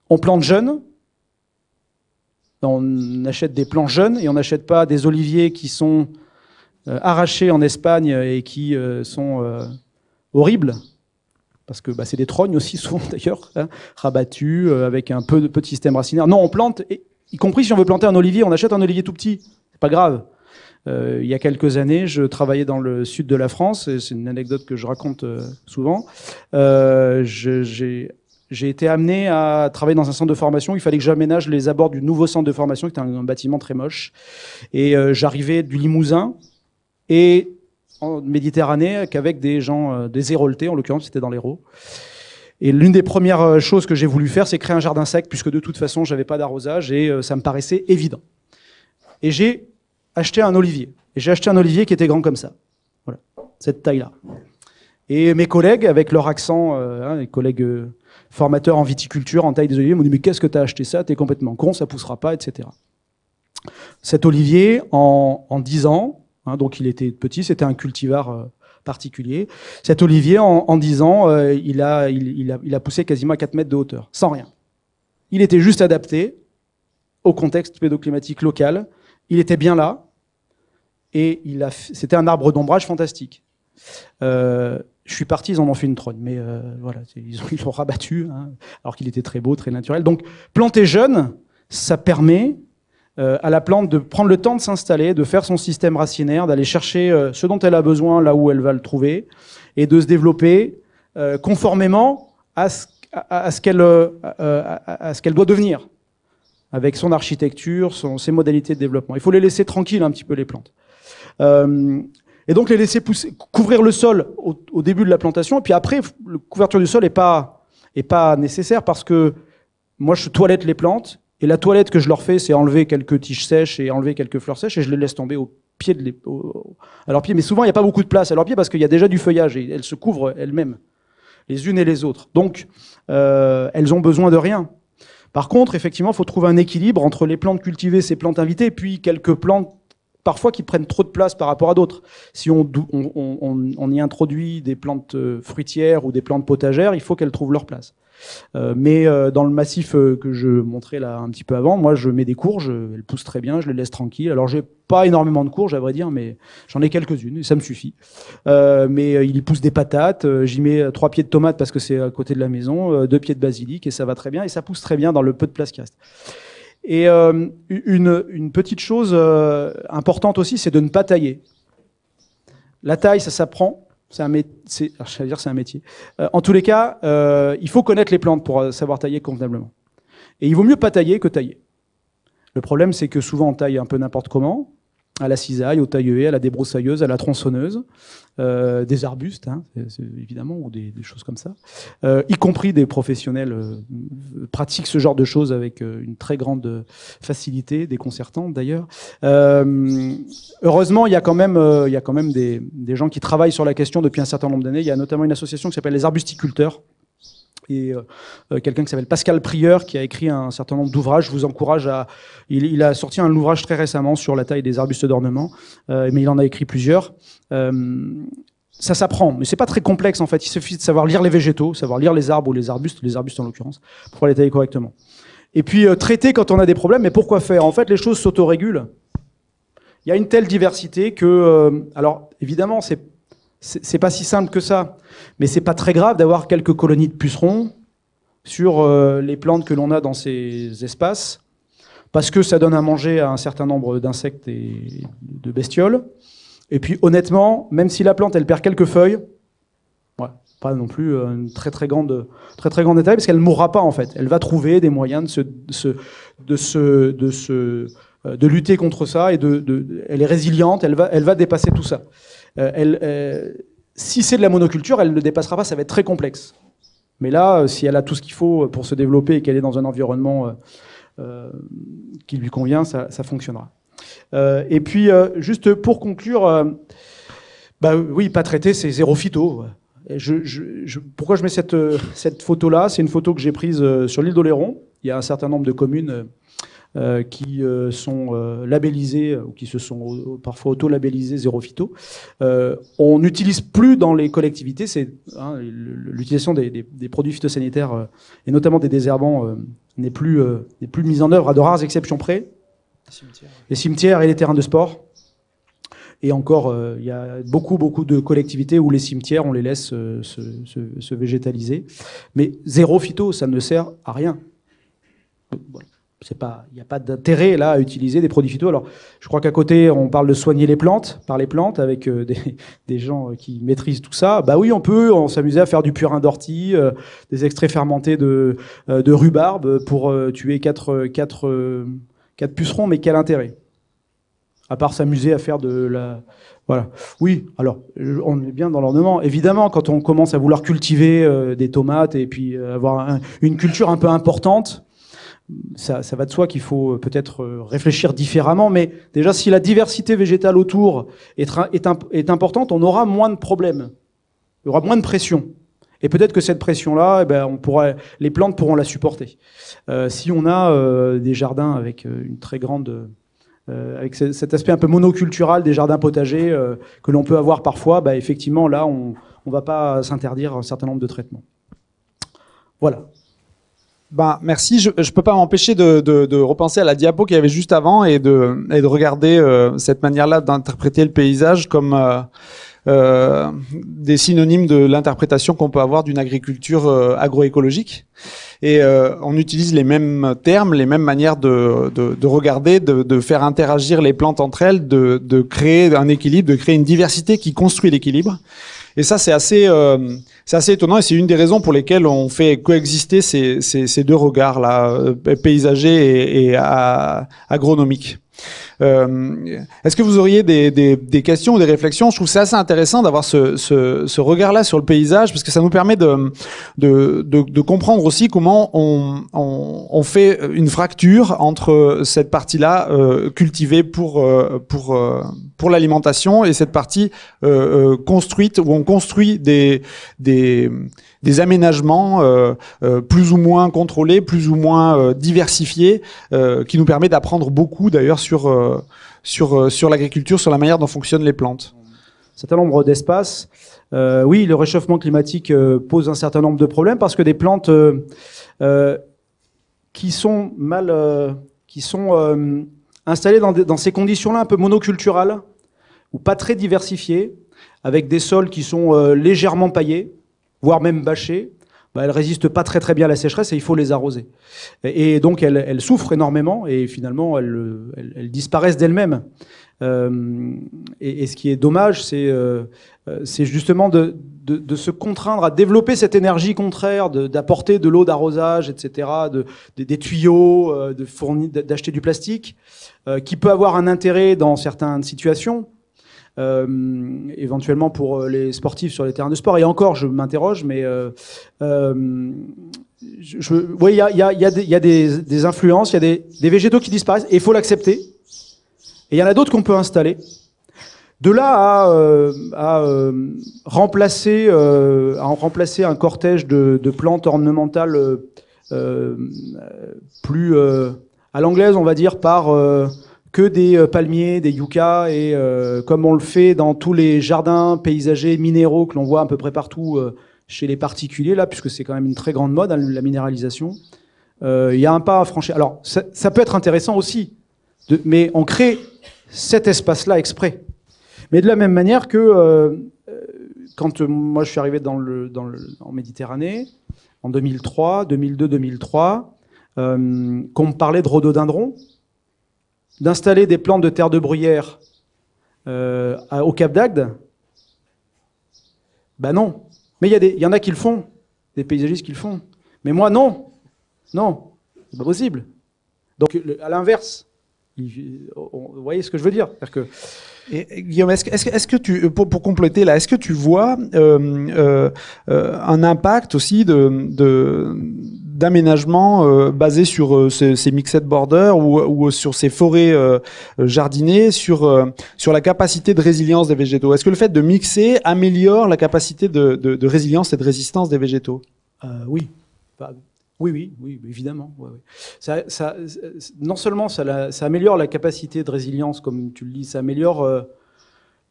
on plante jeune, on achète des plants jeunes et on n'achète pas des oliviers qui sont euh, arrachés en Espagne et qui euh, sont euh, horribles, parce que bah, c'est des trognes aussi <laughs> souvent d'ailleurs, hein, rabattus avec un peu de petit système racinaire. Non, on plante, et, y compris si on veut planter un olivier, on achète un olivier tout petit, c'est pas grave. Euh, il y a quelques années, je travaillais dans le sud de la France, et c'est une anecdote que je raconte euh, souvent. Euh, j'ai été amené à travailler dans un centre de formation. Il fallait que j'aménage les abords du nouveau centre de formation, qui était un, bâtiment très moche. Et j'arrivais du Limousin et en Méditerranée qu'avec des gens, des héroletés, en l'occurrence, c'était dans l'Hérault. Et l'une des premières choses que j'ai voulu faire, c'est créer un jardin sec, puisque de toute façon, j'avais pas d'arrosage et ça me paraissait évident. Et j'ai acheter un olivier. Et j'ai acheté un olivier qui était grand comme ça. Voilà, cette taille-là. Et mes collègues, avec leur accent, euh, hein, les collègues euh, formateurs en viticulture, en taille des oliviers, m'ont dit Mais qu'est-ce que tu as acheté ça T'es complètement con, ça poussera pas, etc. Cet olivier, en, en 10 ans, hein, donc il était petit, c'était un cultivar euh, particulier. Cet olivier, en, en 10 ans, il a, il, a, il a poussé quasiment à 4 mètres de hauteur, sans rien. Il était juste adapté au contexte pédoclimatique local. Il était bien là, et c'était un arbre d'ombrage fantastique. Euh, je suis parti, ils en ont fait une trône, mais euh, voilà, <laughs> ils l'ont rabattu, hein, alors qu'il était très beau, très naturel. Donc, planter jeune, ça permet euh, à la plante de prendre le temps de s'installer, de faire son système racinaire, d'aller chercher ce dont elle a besoin là où elle va le trouver, et de se développer conformément à ce, à ce qu'elle doit devenir, avec son architecture, ses modalités de développement. Il faut les laisser tranquilles un petit peu les plantes. Euh, et donc les laisser pousser, couvrir le sol au, début de la plantation, et puis après, la couverture du sol n'est pas, pas nécessaire parce que moi je toilette les plantes, et la toilette que je leur fais, c'est enlever quelques tiges sèches et enlever quelques fleurs sèches, et je les laisse tomber au pied de les, à leurs pieds. Mais souvent, il n'y a pas beaucoup de place à leur pied parce qu'il y a déjà du feuillage, et elles se couvrent elles-mêmes, les unes et les autres. Donc, euh, elles ont besoin de rien. Par contre, effectivement, il faut trouver un équilibre entre les plantes cultivées, ces plantes invitées, puis quelques plantes parfois qui prennent trop de place par rapport à d'autres. Si on, y introduit des plantes euh, fruitières ou des plantes potagères, il faut qu'elles trouvent leur place. Euh, mais euh, dans le massif que je montrais là un petit peu avant, moi je mets des courges, elles poussent très bien, je les laisse tranquilles. Alors j'ai pas énormément de courges à vrai dire, mais j'en ai quelques-unes et ça me suffit. mais il y pousse des patates, j'y mets trois pieds de tomates parce que c'est à côté de la maison, deux pieds de basilic et ça va très bien et ça pousse très bien dans le peu de place qui reste. Et euh, une, petite chose euh, importante aussi, c'est de ne pas tailler. La taille, ça s'apprend. C'est un, métier. c'est un métier. Euh, en tous les cas, il faut connaître les plantes pour savoir tailler convenablement. Et il vaut mieux pas tailler que tailler. Le problème, c'est que souvent on taille un peu n'importe comment à la cisaille, au tailleuet, à la débroussailleuse, à la tronçonneuse, euh, des arbustes, hein, évidemment, ou des, choses comme ça, euh, y compris des professionnels euh, pratiquent ce genre de choses avec euh, une très grande facilité, déconcertante d'ailleurs. Euh, heureusement, il y a quand même, il y a quand même des, des gens qui travaillent sur la question depuis un certain nombre d'années. Il y a notamment une association qui s'appelle les Arbusticulteurs, et euh, euh, quelqu'un qui s'appelle Pascal Prieur, qui a écrit un certain nombre d'ouvrages. Je vous encourage à. Il, a sorti un ouvrage très récemment sur la taille des arbustes d'ornement, euh, mais il en a écrit plusieurs. ça s'apprend, mais c'est pas très complexe en fait. Il suffit de savoir lire les végétaux, savoir lire les arbres ou les arbustes, les arbustes en l'occurrence, pour pouvoir les tailler correctement. Et puis traiter quand on a des problèmes, mais pourquoi faire En fait, les choses s'autorégulent. Il y a une telle diversité que, alors évidemment, c'est c'est pas si simple que ça. Mais c'est pas très grave d'avoir quelques colonies de pucerons sur euh, les plantes que l'on a dans ces espaces, parce que ça donne à manger à un certain nombre d'insectes et de bestioles. Et puis honnêtement, même si la plante elle perd quelques feuilles, pas non plus euh, un très très grande très détail, parce qu'elle ne mourra pas en fait. Elle va trouver des moyens de euh, de lutter contre ça et de, elle est résiliente, elle va, elle va dépasser tout ça. Euh, elle, euh, si c'est de la monoculture, elle ne dépassera pas, ça va être très complexe. Mais là, euh, si elle a tout ce qu'il faut pour se développer et qu'elle est dans un environnement qui lui convient, ça, fonctionnera. et puis, juste pour conclure, bah oui, pas traité, c'est zéro phyto. je, pourquoi je mets cette, cette photo-là C'est une photo que j'ai prise sur l'île d'Oléron. Il y a un certain nombre de communes euh, qui euh, sont euh, labellisés ou qui se sont parfois auto-labellisés zéro phyto. on n'utilise plus dans les collectivités c'est hein, l'utilisation des, produits phytosanitaires et notamment des désherbants n'est plus n'est plus mise en œuvre à de rares exceptions près. Les cimetières, et les terrains de sport. Et encore, il y a beaucoup, beaucoup de collectivités où les cimetières, on les laisse se, se, végétaliser. Mais zéro phyto, ça ne sert à rien. Voilà il n'y a pas d'intérêt là à utiliser des produits phyto. Alors, je crois qu'à côté, on parle de soigner les plantes par les plantes avec euh, <laughs> des, gens euh, qui maîtrisent tout ça. Bah oui, on peut, on s'amuser à faire du purin d'ortie, euh, des extraits fermentés de, de rhubarbe pour tuer quatre, quatre, quatre pucerons, mais quel intérêt À part s'amuser à faire de la, voilà. Oui, alors on est bien dans l'ornement. Évidemment, quand on commence à vouloir cultiver des tomates et puis avoir une culture un peu importante, ça, ça, va de soi qu'il faut euh, peut-être euh, réfléchir différemment, mais déjà si la diversité végétale autour est, importante, on aura moins de problèmes, il y aura moins de pression. Et peut-être que cette pression-là, eh ben, on pourra, les plantes pourront la supporter. Euh, si on a des jardins avec une très grande, avec cet aspect un peu monocultural des jardins potagers que l'on peut avoir parfois, bah, effectivement là, on ne va pas s'interdire un certain nombre de traitements. Voilà. Ben, merci. Je ne peux pas m'empêcher de, de, de, repenser à la diapo qu'il y avait juste avant et de, et de regarder euh, cette manière-là d'interpréter le paysage comme euh, euh, des synonymes de l'interprétation qu'on peut avoir d'une agriculture euh, agroécologique. Et on utilise les mêmes termes, les mêmes manières de, de regarder, de, faire interagir les plantes entre elles, de, créer un équilibre, de créer une diversité qui construit l'équilibre. Et ça, c'est assez c'est assez étonnant et c'est une des raisons pour lesquelles on fait coexister ces, deux regards-là, euh, paysager et, agronomique. Euh, est-ce que vous auriez des, questions ou des réflexions Je trouve c'est assez intéressant d'avoir ce, regard-là sur le paysage parce que ça nous permet de, de, comprendre aussi comment on, fait une fracture entre cette partie-là euh, cultivée pour, pour, pour l'alimentation et cette partie construite où on construit des, des des, aménagements euh, euh, plus ou moins contrôlés, plus ou moins euh, diversifiés, qui nous permet d'apprendre beaucoup d'ailleurs sur, sur, sur l'agriculture, sur la manière dont fonctionnent les plantes. Un certain nombre d'espaces. oui, le réchauffement climatique pose un certain nombre de problèmes parce que des plantes qui sont mal, qui sont installées dans, ces conditions-là un peu monoculturales ou pas très diversifiées, avec des sols qui sont légèrement paillés, voire même bâchées, bah, elles résistent pas très très bien à la sécheresse et il faut les arroser. Et, donc elles, souffrent énormément et finalement elles, disparaissent d'elles-mêmes. Euh, et, ce qui est dommage, c'est euh, euh justement de, se contraindre à développer cette énergie contraire, d'apporter de l'eau d'arrosage, etc., de, des tuyaux, euh, d'acheter du plastique, qui peut avoir un intérêt dans certaines situations, euh, éventuellement pour euh, les sportifs sur les terrains de sport. Et encore, je m'interroge, mais euh, je, voyez, il y a, des, influences, il y a des, végétaux qui disparaissent, et il faut l'accepter. Et il y en a d'autres qu'on peut installer. De là à, à remplacer, un cortège de, de plantes ornementales plus à l'anglaise, on va dire, par que des euh, palmiers, des yuccas, et euh, comme on le fait dans tous les jardins paysagers minéraux que l'on voit à peu près partout euh, chez les particuliers, là, puisque c'est quand même une très grande mode, hein, la minéralisation, il y a un pas à franchir. Alors, ça, peut être intéressant aussi, mais on crée cet espace-là exprès. Mais de la même manière que quand moi je suis arrivé dans le, en Méditerranée, en 2003, 2002, 2003, qu'on me parlait de rhododendron, d'installer des plantes de terre de bruyère euh, au Cap d'Agde Ben non. Mais il y, y, en a qui le font, des paysagistes qui le font. Mais moi, non. Non, c'est pas possible. Donc, à l'inverse, vous voyez ce que je veux dire, Guillaume, est-ce que tu, pour, compléter là, est-ce que tu vois euh, euh, un impact aussi de d'aménagement euh, basé sur euh, ces, ces mixed borders ou, euh, sur ces forêts jardinées, sur, sur la capacité de résilience des végétaux Est-ce que le fait de mixer améliore la capacité de, résilience et de résistance des végétaux Oui. Oui, oui, oui, évidemment. Ça, non seulement ça, améliore la capacité de résilience, comme tu le dis, ça améliore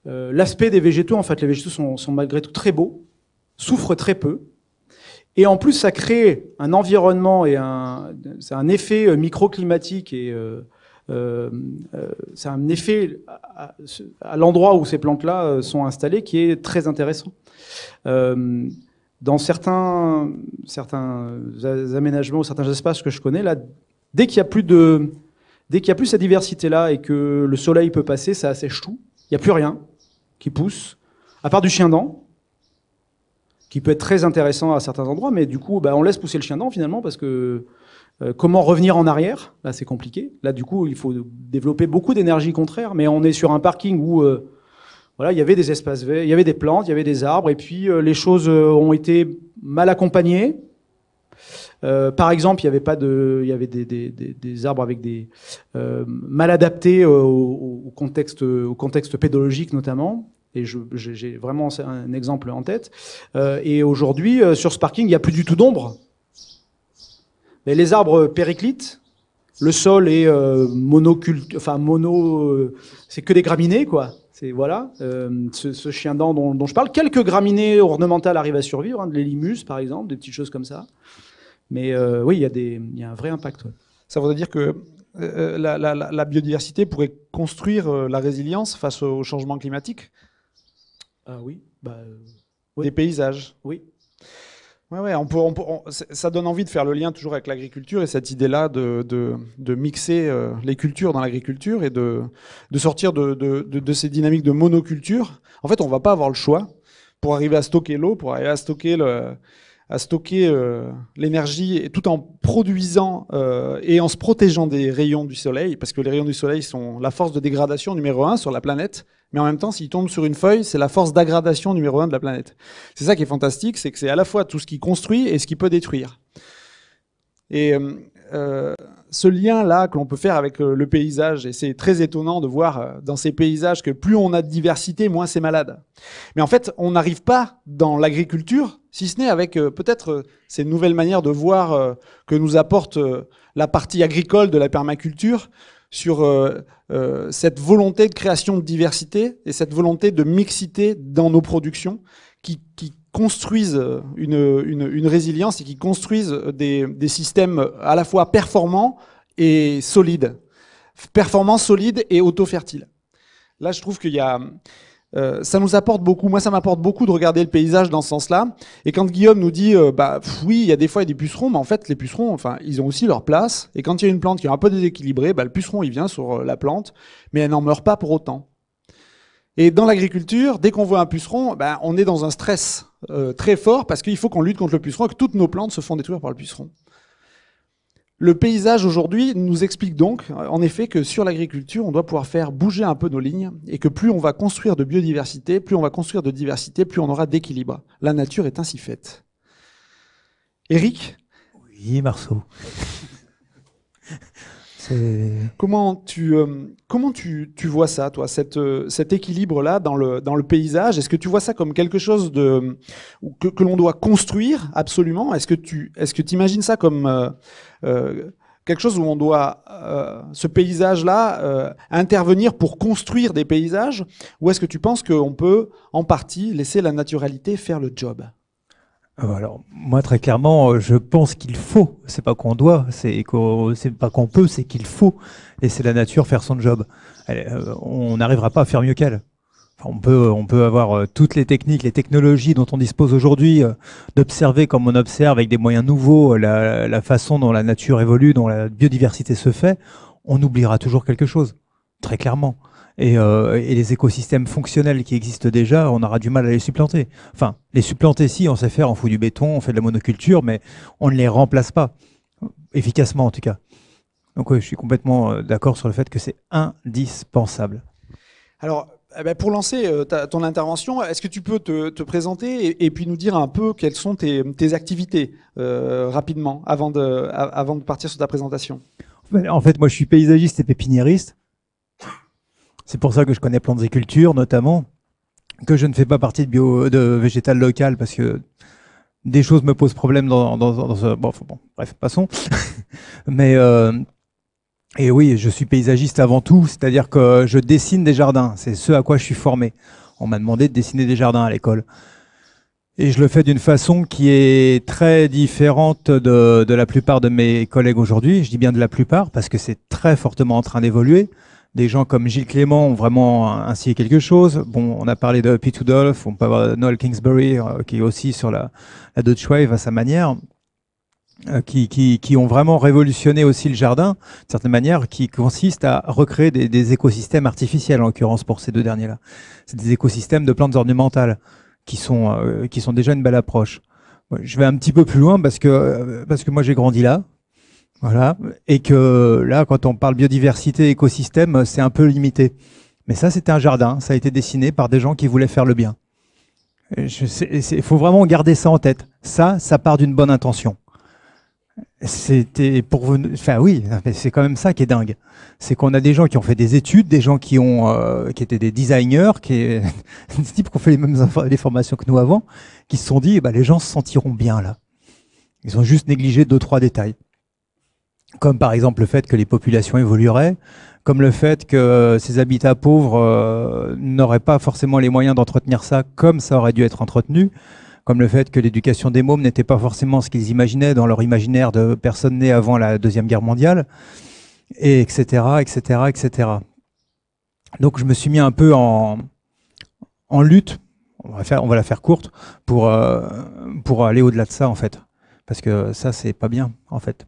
l'aspect des végétaux. En fait, les végétaux sont, sont, malgré tout très beaux, souffrent très peu, et en plus, ça crée un environnement et un, c'est un effet euh, microclimatique et euh, euh, c'est un effet à, l'endroit où ces plantes-là sont installées qui est très intéressant. dans certains, certains aménagements, certains espaces que je connais, là, dès qu'il n'y a plus de, dès qu'il y a plus cette diversité-là et que le soleil peut passer, ça assèche tout. Il n'y a plus rien qui pousse, à part du chien-dent, qui peut être très intéressant à certains endroits, mais du coup, bah, on laisse pousser le chien dedans finalement parce que euh, comment revenir en arrière Là, c'est compliqué. Là, du coup, il faut développer beaucoup d'énergie contraire, mais on est sur un parking où euh, voilà, il y avait des espaces verts, il y avait des plantes, il y avait des arbres, et puis euh, les choses ont été mal accompagnées. par exemple, il y avait pas de, il y avait des, des, des, des arbres avec des mal adaptés au, contexte, au contexte pédologique notamment et j'ai vraiment un exemple en tête. Euh, et aujourd'hui, euh, sur ce parking, il n'y a plus du tout d'ombre. Mais les arbres périclites, le sol est euh, monoculte, enfin mono, euh, c'est que des graminées quoi. C'est voilà, ce, chien dent dont, dont, je parle. Quelques graminées ornementales arrivent à survivre, hein, de l'élimus par exemple, des petites choses comme ça. Mais oui, il y, a un vrai impact. Ça voudrait dire que la, la, biodiversité pourrait construire la résilience face au changement climatique ah oui, bah, euh, Des paysages. Oui. Ouais, ouais, on peut, on ça donne envie de faire le lien toujours avec l'agriculture et cette idée-là de, de, de, mixer euh, les cultures dans l'agriculture et de, de sortir de, de, ces dynamiques de monoculture. En fait, on va pas avoir le choix pour arriver à stocker l'eau, pour arriver à stocker le, à stocker euh, l'énergie l'énergie tout en produisant et en se protégeant des rayons du soleil, parce que les rayons du soleil sont la force de dégradation numéro un sur la planète mais en même temps, s'il tombe sur une feuille, c'est la force d'aggradation numéro un de la planète. C'est ça qui est fantastique, c'est que c'est à la fois tout ce qui construit et ce qui peut détruire. Et euh, euh, ce lien-là que l'on peut faire avec euh, le paysage, et c'est très étonnant de voir dans ces paysages que plus on a de diversité, moins c'est malade. Mais en fait, on n'arrive pas dans l'agriculture, si ce n'est avec peut-être ces nouvelles manières de voir que nous apporte la partie agricole de la permaculture, sur euh, euh, cette volonté de création de diversité et cette volonté de mixité dans nos productions qui, construisent euh, une, une, résilience et qui construisent des, des, systèmes à la fois performants et solides. Performants, solides et auto-fertiles. Là, je trouve qu'il y a, euh, ça nous apporte beaucoup. Moi, ça m'apporte beaucoup de regarder le paysage dans ce sens-là. Et quand Guillaume nous dit, euh, bah oui, il y a des fois des pucerons, mais en fait, les pucerons, enfin, ils ont aussi leur place. Et quand il y a une plante qui est un peu déséquilibrée, bah, le puceron, il vient sur euh, la plante, mais elle n'en meurt pas pour autant. Et dans l'agriculture, dès qu'on voit un puceron, bah, on est dans un stress très fort parce qu'il faut qu'on lutte contre le puceron et que toutes nos plantes se font détruire par le puceron. Le paysage aujourd'hui nous explique donc en effet que sur l'agriculture, on doit pouvoir faire bouger un peu nos lignes et que plus on va construire de biodiversité, plus on va construire de diversité, plus on aura d'équilibre. La nature est ainsi faite. Eric Oui, Marceau. Comment tu euh, comment tu, tu, vois ça, toi, euh, cet équilibre là dans le dans le paysage Est-ce que tu vois ça comme quelque chose de que, l'on doit construire absolument Est-ce que tu est-ce que tu imagines ça comme euh, quelque chose où on doit, ce paysage-là, intervenir pour construire des paysages Ou est-ce que tu penses qu'on peut, en partie, laisser la naturalité faire le job euh, alors moi très clairement, euh, je pense qu'il faut. C'est pas qu'on doit, c'est pas qu'on peut, c'est qu'il faut laisser la nature faire son job. Euh, on n'arrivera pas à faire mieux qu'elle. on peut, on peut avoir toutes les techniques, les technologies dont on dispose aujourd'hui, d'observer comme on observe avec des moyens nouveaux la, la façon dont la nature évolue, dont la biodiversité se fait. On oubliera toujours quelque chose, très clairement. Euh, et, les écosystèmes fonctionnels qui existent déjà, on aura du mal à les supplanter. Enfin, les supplanter, si, on sait faire, on fout du béton, on fait de la monoculture, mais on ne les remplace pas, efficacement en tout cas. Donc oui, je suis complètement euh, d'accord sur le fait que c'est indispensable. Alors, eh ben, pour lancer euh, ton intervention, est-ce que tu peux te, présenter et, puis nous dire un peu quelles sont tes, activités rapidement avant de, avant de partir sur ta présentation ben, En fait, moi je suis paysagiste et pépiniériste. C'est pour ça que je connais plantes et cultures, notamment, que je ne fais pas partie de bio, de végétal local parce que des choses me posent problème dans, dans, dans ce... bon, bref, passons. <laughs> Mais euh, et oui, je suis paysagiste avant tout, c'est-à-dire que je dessine des jardins, c'est ce à quoi je suis formé. On m'a demandé de dessiner des jardins à l'école. Et je le fais d'une façon qui est très différente de, de la plupart de mes collègues aujourd'hui. Je dis bien de la plupart parce que c'est très fortement en train d'évoluer. Des gens comme Gilles Clément ont vraiment ainsi quelque chose. Bon, on a parlé de Pete Udolph, on peut avoir Noel Kingsbury, euh, qui est aussi sur la, Dutch Wave à sa manière. Euh, qui, qui, ont vraiment révolutionné aussi le jardin, d'une certaine manière, qui consiste à recréer des, écosystèmes artificiels, en l'occurrence pour ces deux derniers-là. C'est des écosystèmes de plantes ornementales qui sont, euh, qui sont déjà une belle approche. Je vais un petit peu plus loin parce que, parce que moi j'ai grandi là, voilà. Et que là, quand on parle biodiversité, écosystème, c'est un peu limité. Mais ça, c'était un jardin. Ça a été dessiné par des gens qui voulaient faire le bien. Il faut vraiment garder ça en tête. Ça, ça part d'une bonne intention. C'était pour Enfin oui, c'est quand même ça qui est dingue. C'est qu'on a des gens qui ont fait des études, des gens qui ont euh, qui étaient des designers, qui <laughs> des ont fait les mêmes les formations que nous avant, qui se sont dit, eh ben, les gens se sentiront bien là. Ils ont juste négligé deux trois détails comme par exemple le fait que les populations évolueraient, comme le fait que euh, ces habitats pauvres euh, n'auraient pas forcément les moyens d'entretenir ça comme ça aurait dû être entretenu, comme le fait que l'éducation des mômes n'était pas forcément ce qu'ils imaginaient dans leur imaginaire de personnes nées avant la Deuxième Guerre mondiale, etc., etc., etc. Donc je me suis mis un peu en, lutte, on va, la faire courte, pour, euh, pour aller au-delà de ça en fait, parce que ça c'est pas bien en fait.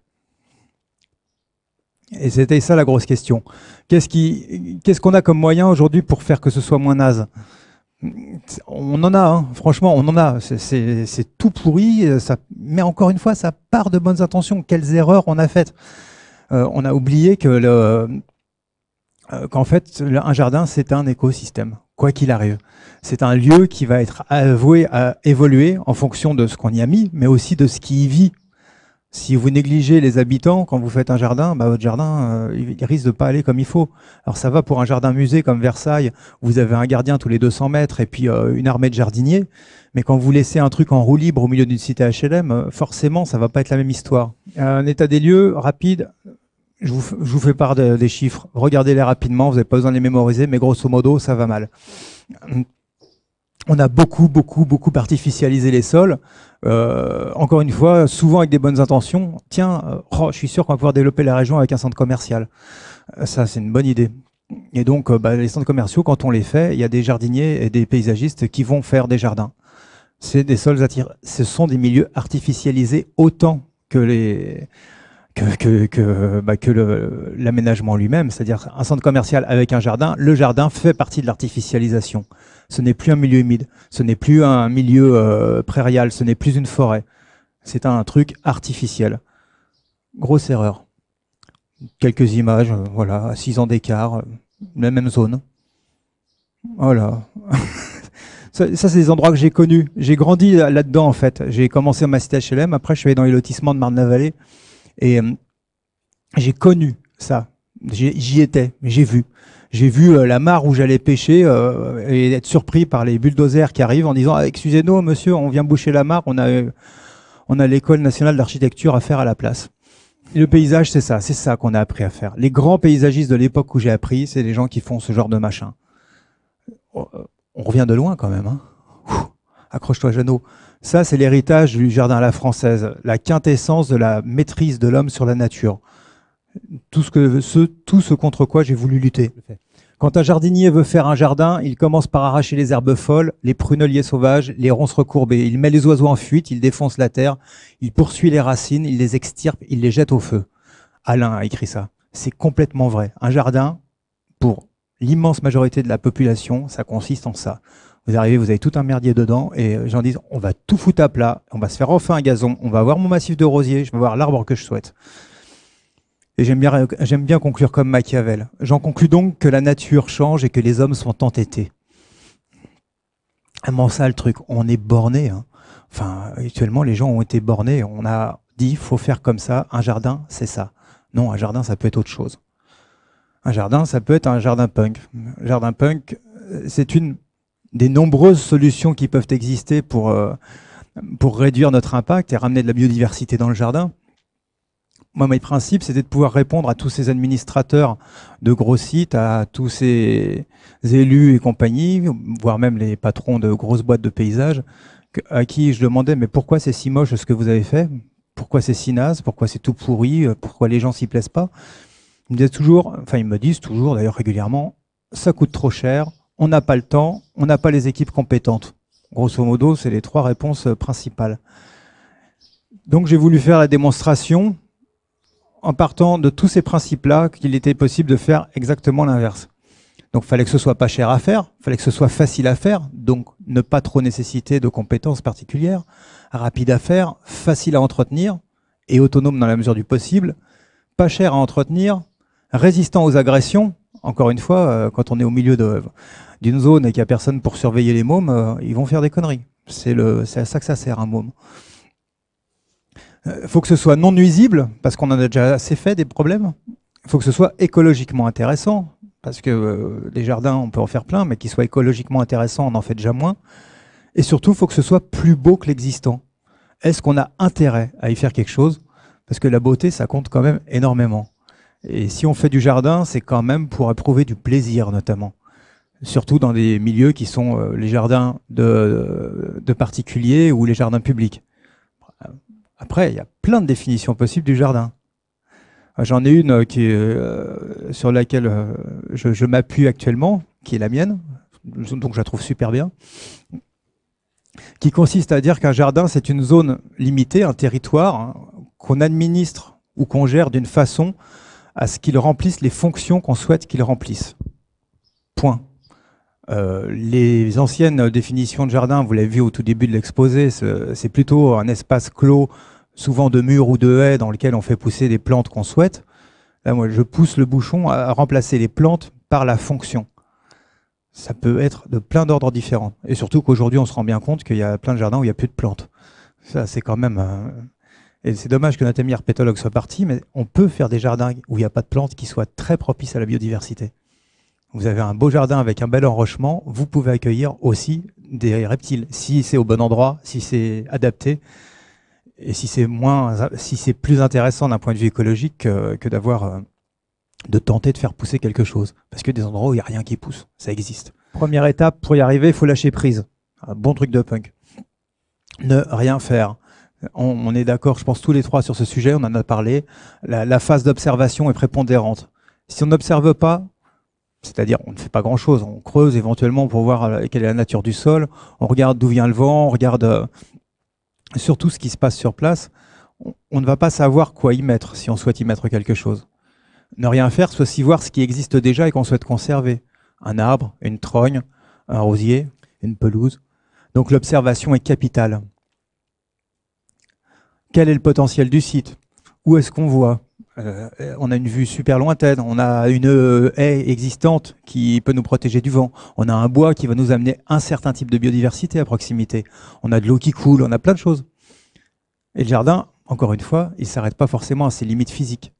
Et c'était ça la grosse question. Qu'est-ce qu'on a comme moyen aujourd'hui pour faire que ce soit moins naze on en a, hein. franchement, on en a. C'est tout pourri. Ça... Mais encore une fois, ça part de bonnes intentions. Quelles erreurs on a faites euh, On a oublié que le... Euh, qu'en fait, un jardin, c'est un écosystème, quoi qu'il arrive. C'est un lieu qui va être avoué à euh, évoluer en fonction de ce qu'on y a mis, mais aussi de ce qui y vit si vous négligez les habitants quand vous faites un jardin, bah, votre jardin euh, il risque de pas aller comme il faut. Alors ça va pour un jardin musée comme Versailles, vous avez un gardien tous les 200 mètres et puis euh, une armée de jardiniers. Mais quand vous laissez un truc en roue libre au milieu d'une cité HLM, euh, forcément ça va pas être la même histoire. Un état des lieux rapide. Je vous, fais part des chiffres. Regardez-les rapidement. Vous n'avez pas besoin de les mémoriser, mais grosso modo ça va mal on a beaucoup, beaucoup, beaucoup artificialisé les sols. Euh, encore une fois, souvent avec des bonnes intentions. Tiens, euh, oh, je suis sûr qu'on va pouvoir développer la région avec un centre commercial. Euh, ça, c'est une bonne idée. Et donc, bah, les centres commerciaux, quand on les fait, il y a des jardiniers et des paysagistes qui vont faire des jardins. C'est des sols attirés. Ce sont des milieux artificialisés autant que les que, que, que, bah, que l'aménagement lui-même, c'est-à-dire un centre commercial avec un jardin, le jardin fait partie de l'artificialisation. Ce n'est plus un milieu humide, ce n'est plus un milieu euh, prairial, ce n'est plus une forêt. C'est un truc artificiel. Grosse erreur. Quelques images, euh, voilà, à 6 ans d'écart, euh, la même zone. Voilà. <laughs> ça, c'est des endroits que j'ai connus. J'ai grandi là-dedans, en fait. J'ai commencé ma cité HLM, après, je suis allé dans les lotissements de Marne-la-Vallée. Et j'ai connu ça. J'y étais, j'ai vu j'ai vu euh, la mare où j'allais pêcher euh, et être surpris par les bulldozers qui arrivent en disant ah, excusez-nous monsieur, on vient boucher la mare, on a euh, on a l'école nationale d'architecture à faire à la place. le paysage, c'est ça, c'est ça qu'on a appris à faire. Les grands paysagistes de l'époque où j'ai appris, c'est les gens qui font ce genre de machin. Oh, on revient de loin quand même. Hein. Accroche-toi, Jeannot. Ça, c'est l'héritage du jardin à la française, la quintessence de la maîtrise de l'homme sur la nature tout ce, tout ce contre quoi j'ai voulu lutter. Quand un jardinier veut faire un jardin, il commence par arracher les herbes folles, les pruneliers sauvages, les ronces recourbées. Il met les oiseaux en fuite, il défonce la terre, il poursuit les racines, il les extirpe, il les jette au feu. Alain a écrit ça. C'est complètement vrai. Un jardin, pour l'immense majorité de la population, ça consiste en ça. Vous arrivez, vous avez tout un merdier dedans, et j'en gens disent, on va tout foutre à plat, on va se faire enfin un gazon, on va avoir mon massif de rosiers, je vais avoir l'arbre que je souhaite. Et j'aime bien, j'aime bien conclure comme Machiavel. J'en conclus donc que la nature change et que les hommes sont entêtés. Comment ça le truc On est borné. Hein. Enfin, actuellement, les gens ont été bornés. On a dit, faut faire comme ça. Un jardin, c'est ça. Non, un jardin, ça peut être autre chose. Un jardin, ça peut être un jardin punk. Un jardin punk, c'est une des nombreuses solutions qui peuvent exister pour, euh, pour réduire notre impact et ramener de la biodiversité dans le jardin moi, mes principes, c'était de pouvoir répondre à tous ces administrateurs de gros sites, à tous ces élus et compagnies voire même les patrons de grosses boîtes de paysage, à qui je demandais, mais pourquoi c'est si moche ce que vous avez fait Pourquoi c'est si naze Pourquoi c'est tout pourri euh, Pourquoi les gens s'y plaisent pas Ils me disent toujours, enfin, ils me disent toujours, d'ailleurs régulièrement, ça coûte trop cher, on n'a pas le temps, on n'a pas les équipes compétentes. Grosso modo, c'est les trois réponses euh, principales. Donc j'ai voulu faire la démonstration en partant de tous ces principes-là qu'il était possible de faire exactement l'inverse. Donc fallait que ce soit pas cher à faire, fallait que ce soit facile à faire, donc ne pas trop nécessiter de compétences particulières, rapide à faire, facile à entretenir et autonome dans la mesure du possible, pas cher à entretenir, résistant aux agressions. Encore une fois, euh, quand on est au milieu d'une zone et qu'il n'y a personne pour surveiller les mômes, euh, ils vont faire des conneries. C'est à ça que ça sert un môme. Il euh, faut que ce soit non nuisible, parce qu'on en a déjà assez fait des problèmes. Il faut que ce soit écologiquement intéressant, parce que euh, les jardins, on peut en faire plein, mais qu'ils soient écologiquement intéressants, on en fait déjà moins. Et surtout, il faut que ce soit plus beau que l'existant. Est-ce qu'on a intérêt à y faire quelque chose Parce que la beauté, ça compte quand même énormément. Et si on fait du jardin, c'est quand même pour éprouver du plaisir, notamment. Surtout dans des milieux qui sont euh, les jardins de particuliers ou les jardins publics. Après, il y a plein de définitions possibles du jardin. Ah, j'en ai une euh, qui euh, sur laquelle euh, je, m'appuie actuellement, qui est la mienne, donc je la trouve super bien, qui consiste à dire qu'un jardin, c'est une zone limitée, un territoire hein, qu'on administre ou qu'on gère d'une façon à ce qu'il remplisse les fonctions qu'on souhaite qu'il remplisse. Point. Euh, les anciennes définitions de jardin, vous l'avez vu au tout début de l'exposé, c'est plutôt un espace clos, souvent de murs ou de haies, dans lequel on fait pousser des plantes qu'on souhaite. Là, moi, je pousse le bouchon à remplacer les plantes par la fonction. Ça peut être de plein d'ordres différents. Et surtout qu'aujourd'hui, on se rend bien compte qu'il y a plein de jardins où il n'y a plus de plantes. Ça, c'est quand même... Euh, et c'est dommage que notre ami herpétologue soit parti, mais on peut faire des jardins où il n'y a pas de plantes qui soient très propices à la biodiversité vous avez un beau jardin avec un bel enrochement, vous pouvez accueillir aussi des reptiles, si c'est au bon endroit, si c'est adapté, et si c'est moins, si c'est plus intéressant d'un point de vue écologique euh, que, d'avoir, euh, de tenter de faire pousser quelque chose, parce que des endroits où il n'y a rien qui pousse, ça existe. Première étape pour y arriver, il faut lâcher prise. Un bon truc de punk. Ne rien faire. On, est d'accord, je pense tous les trois sur ce sujet, on en a parlé. la phase d'observation est prépondérante. Si on n'observe pas, c'est-à-dire, on ne fait pas grand-chose. On creuse éventuellement pour voir euh, quelle est la nature du sol. On regarde d'où vient le vent. On regarde euh, surtout ce qui se passe sur place. On, ne va pas savoir quoi y mettre si on souhaite y mettre quelque chose. Ne rien faire, soit aussi voir ce qui existe déjà et qu'on souhaite conserver. Un arbre, une trogne, un rosier, une pelouse. Donc l'observation est capitale. Quel est le potentiel du site Où est-ce qu'on voit euh, on a une vue super lointaine, on a une euh, haie existante qui peut nous protéger du vent, on a un bois qui va nous amener un certain type de biodiversité à proximité, on a de l'eau qui coule, on a plein de choses. Et le jardin, encore une fois, il ne s'arrête pas forcément à ses limites physiques.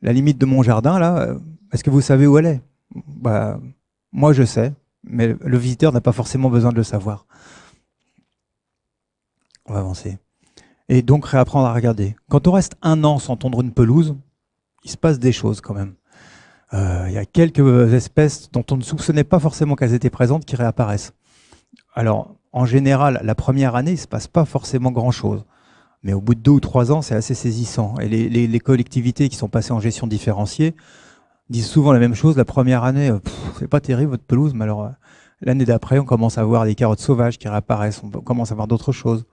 La limite de mon jardin, là, euh, est-ce que vous savez où elle est bah, Moi, je sais, mais le visiteur n'a pas forcément besoin de le savoir. On va avancer. Et donc réapprendre à regarder. Quand on reste un an sans tondre une pelouse, il se passe des choses quand même. Euh, il y a quelques espèces dont on ne soupçonnait pas forcément qu'elles étaient présentes qui réapparaissent. Alors, en général, la première année, il ne se passe pas forcément grand-chose. Mais au bout de deux ou trois ans, c'est assez saisissant. Et les, collectivités qui sont passées en gestion différenciée disent souvent la même chose. La première année, euh, c'est pas terrible votre pelouse, mais alors euh, l'année d'après, on commence à voir des carottes sauvages qui réapparaissent, on commence à voir d'autres choses.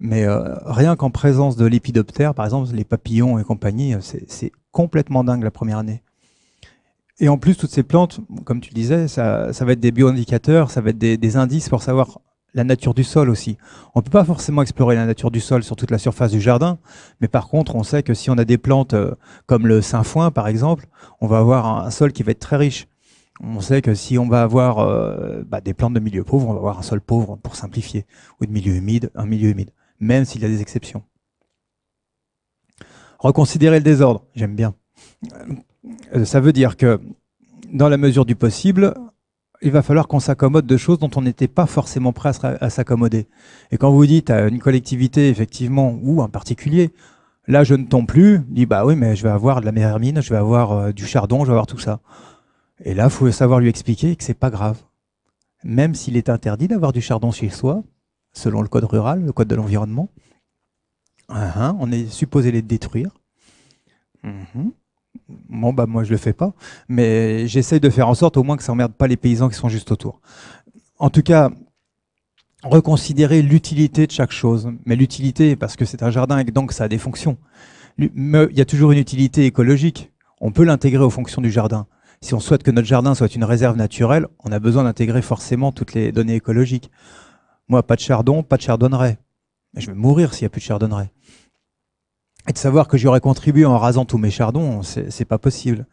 Mais rien qu'en présence de lépidoptère, par exemple, les papillons et compagnie, c'est complètement dingue la première année. Et en plus, toutes ces plantes, comme tu le disais, ça, va être des bioindicateurs, ça va être des, indices pour savoir la nature du sol aussi. On ne peut pas forcément explorer la nature du sol sur toute la surface du jardin, mais par contre, on sait que si on a des plantes euh, comme le sainfoin, par exemple, on va avoir un sol qui va être très riche. On sait que si on va avoir euh, bah, des plantes de milieu pauvre, on va avoir un sol pauvre pour simplifier, ou de milieu humide, un milieu humide, même s'il y a des exceptions. Reconsidérer le désordre, j'aime bien. Euh, ça veut dire que, dans la mesure du possible, il va falloir qu'on s'accommode de choses dont on n'était pas forcément prêt à s'accommoder. Et quand vous dites à une collectivité, effectivement, ou un particulier, là je ne tombe plus, dit bah oui, mais je vais avoir de la mermine, je vais avoir euh, du chardon, je vais avoir tout ça. Et là, il faut savoir lui expliquer que c'est pas grave. Même s'il est interdit d'avoir du chardon chez soi, selon le code rural, le code de l'environnement, Uh-huh. on est supposé les détruire. Mm-hmm. Bon, bah moi je le fais pas, mais j'essaye de faire en sorte au moins que ça emmerde pas les paysans qui sont juste autour. En tout cas, reconsidérer l'utilité de chaque chose. Mais l'utilité, parce que c'est un jardin et donc ça a des fonctions. il y a toujours une utilité écologique. On peut l'intégrer aux fonctions du jardin. Si on souhaite que notre jardin soit une réserve naturelle, on a besoin d'intégrer forcément toutes les données écologiques. Moi, pas de chardon, pas de chardonneret je vais mourir s'il n'y a plus de chardonneret. Et de savoir que j'y aurais contribué en rasant tous mes chardons, c'est pas possible.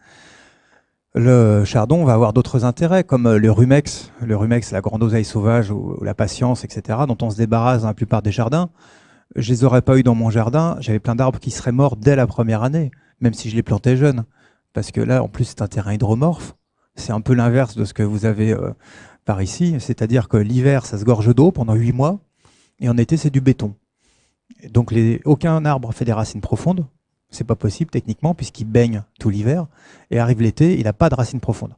Le chardon va avoir d'autres intérêts, comme euh, le rumex, le rumex, la grande oseille sauvage ou, la patience, etc., dont on se débarrasse dans la plupart des jardins. Je les aurais pas eu dans mon jardin, j'avais plein d'arbres qui seraient morts dès la première année, même si je les plantais jeunes. Parce que là, en plus, c'est un terrain hydromorphe. C'est un peu l'inverse de ce que vous avez euh, par ici, c'est-à-dire que l'hiver, ça se gorge d'eau pendant huit mois, et en été, c'est du béton. donc aucun arbre fait des racines profondes, c'est pas possible techniquement, puisqu'il baigne tout l'hiver, et arrive l'été, il n'a pas de racines profondes.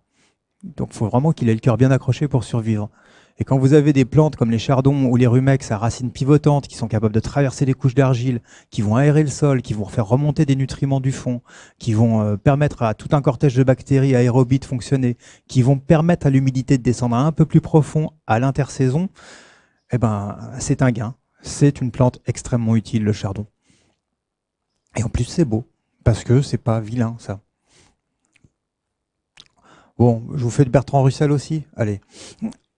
Donc il faut vraiment qu'il ait le cœur bien accroché pour survivre. Et quand vous avez des plantes comme les chardons ou les rumex à racines pivotantes qui sont capables de traverser les couches d'argile, qui vont aérer le sol, qui vont faire remonter des nutriments du fond, qui vont euh, permettre à tout un cortège de bactéries aérobies de fonctionner, qui vont permettre à l'humidité de descendre un peu plus profond à l'intersaison, eh ben, c'est un gain. C'est une plante extrêmement utile, le chardon. Et en plus, c'est beau, parce que c'est pas vilain, ça. Bon, je vous fais de Bertrand Russell aussi. Allez.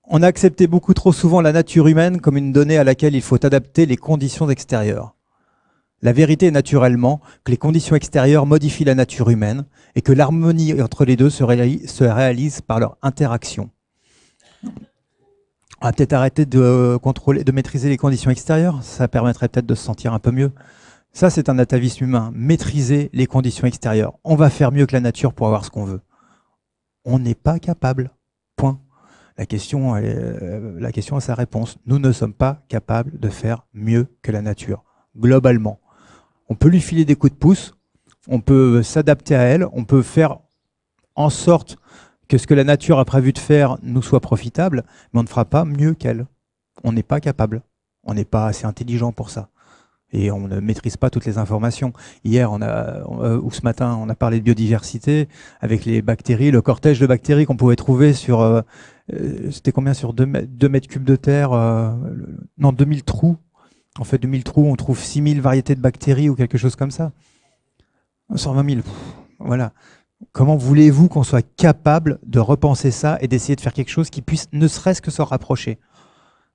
On a accepté beaucoup trop souvent la nature humaine comme une donnée à laquelle il faut adapter les conditions extérieures. La vérité est naturellement que les conditions extérieures modifient la nature humaine et que l'harmonie entre les deux se réalise par leur interaction on va peut-être arrêter de contrôler, de maîtriser les conditions extérieures. Ça permettrait peut-être de se sentir un peu mieux. Ça, c'est un atavisme humain. Maîtriser les conditions extérieures. On va faire mieux que la nature pour avoir ce qu'on veut. On n'est pas capable. Point. La question, euh, la question a sa réponse. Nous ne sommes pas capables de faire mieux que la nature, globalement. On peut lui filer des coups de pouce, on peut s'adapter à elle, on peut faire en sorte que ce que la nature a prévu de faire nous soit profitable, mais on ne fera pas mieux qu'elle. On n'est pas capable. On n'est pas assez intelligent pour ça. Et on ne maîtrise pas toutes les informations. Hier, on a, euh, ou ce matin, on a parlé de biodiversité avec les bactéries, le cortège de bactéries qu'on pouvait trouver sur, euh, euh, c'était combien sur 2 mètres cubes de terre, non 2000 trous. En fait, 2000 trous, on trouve 6000 variétés de bactéries ou quelque chose comme ça. 120 000, voilà. Comment voulez-vous qu'on soit capable de repenser ça et d'essayer de faire quelque chose qui puisse ne serait-ce que se rapprocher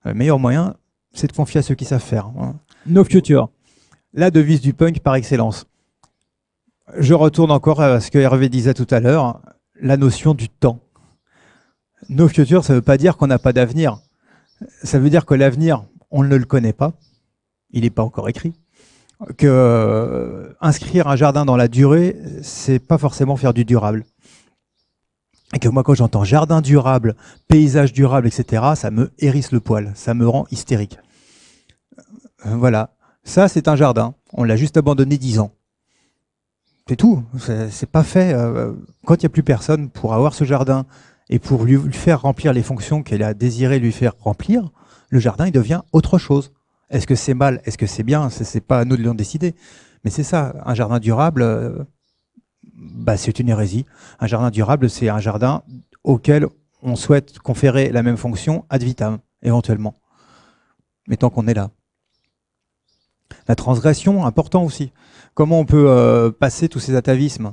Le euh, meilleur moyen, c'est de confier à ceux qui savent faire. Hein. No future. La devise du punk par excellence. Je retourne encore à ce que Hervé disait tout à l'heure, hein, la notion du temps. No future, ça ne veut pas dire qu'on n'a pas d'avenir. Ça veut dire que l'avenir, on ne le connaît pas. Il n'est pas encore écrit que euh, inscrire un jardin dans la durée, c'est pas forcément faire du durable. Et que moi, quand j'entends jardin durable, paysage durable, etc., ça me hérisse le poil, ça me rend hystérique. Euh, voilà. Ça, c'est un jardin. On l'a juste abandonné dix ans. C'est tout. C'est pas fait. Euh, quand il n'y a plus personne pour avoir ce jardin et pour lui faire remplir les fonctions qu'elle a désiré lui faire remplir, le jardin, il devient autre chose. Est-ce que c'est mal Est-ce que c'est bien C'est pas à nous de le décider. Mais c'est ça, un jardin durable, euh, bah, c'est une hérésie. Un jardin durable, c'est un jardin auquel on souhaite conférer la même fonction ad vitam, éventuellement. Mais tant qu'on est là. La transgression, important aussi. Comment on peut euh, passer tous ces atavismes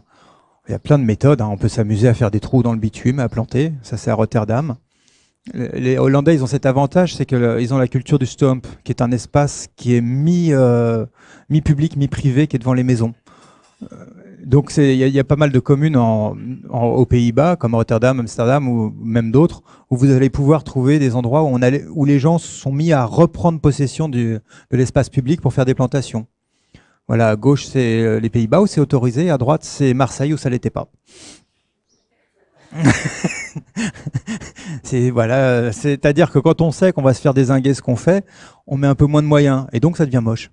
Il y a plein de méthodes. Hein. On peut s'amuser à faire des trous dans le bitume, à planter. Ça, c'est à Rotterdam les Hollandais, ils ont cet avantage, c'est qu'ils ont la culture du stomp, qui est un espace qui est mi, euh, mi public, mi privé, qui est devant les maisons. Euh, donc il y, a pas mal de communes en, aux Pays-Bas, comme Rotterdam, Amsterdam ou même d'autres, où vous allez pouvoir trouver des endroits où, on allait, où les gens sont mis à reprendre possession du, de l'espace public pour faire des plantations. Voilà, à gauche c'est euh, les Pays-Bas où c'est autorisé, à droite c'est Marseille où ça l'était pas. <laughs> c'est voilà, c'est-à-dire que quand on sait qu'on va se faire désinguer ce qu'on fait, on met un peu moins de moyens et donc ça devient moche.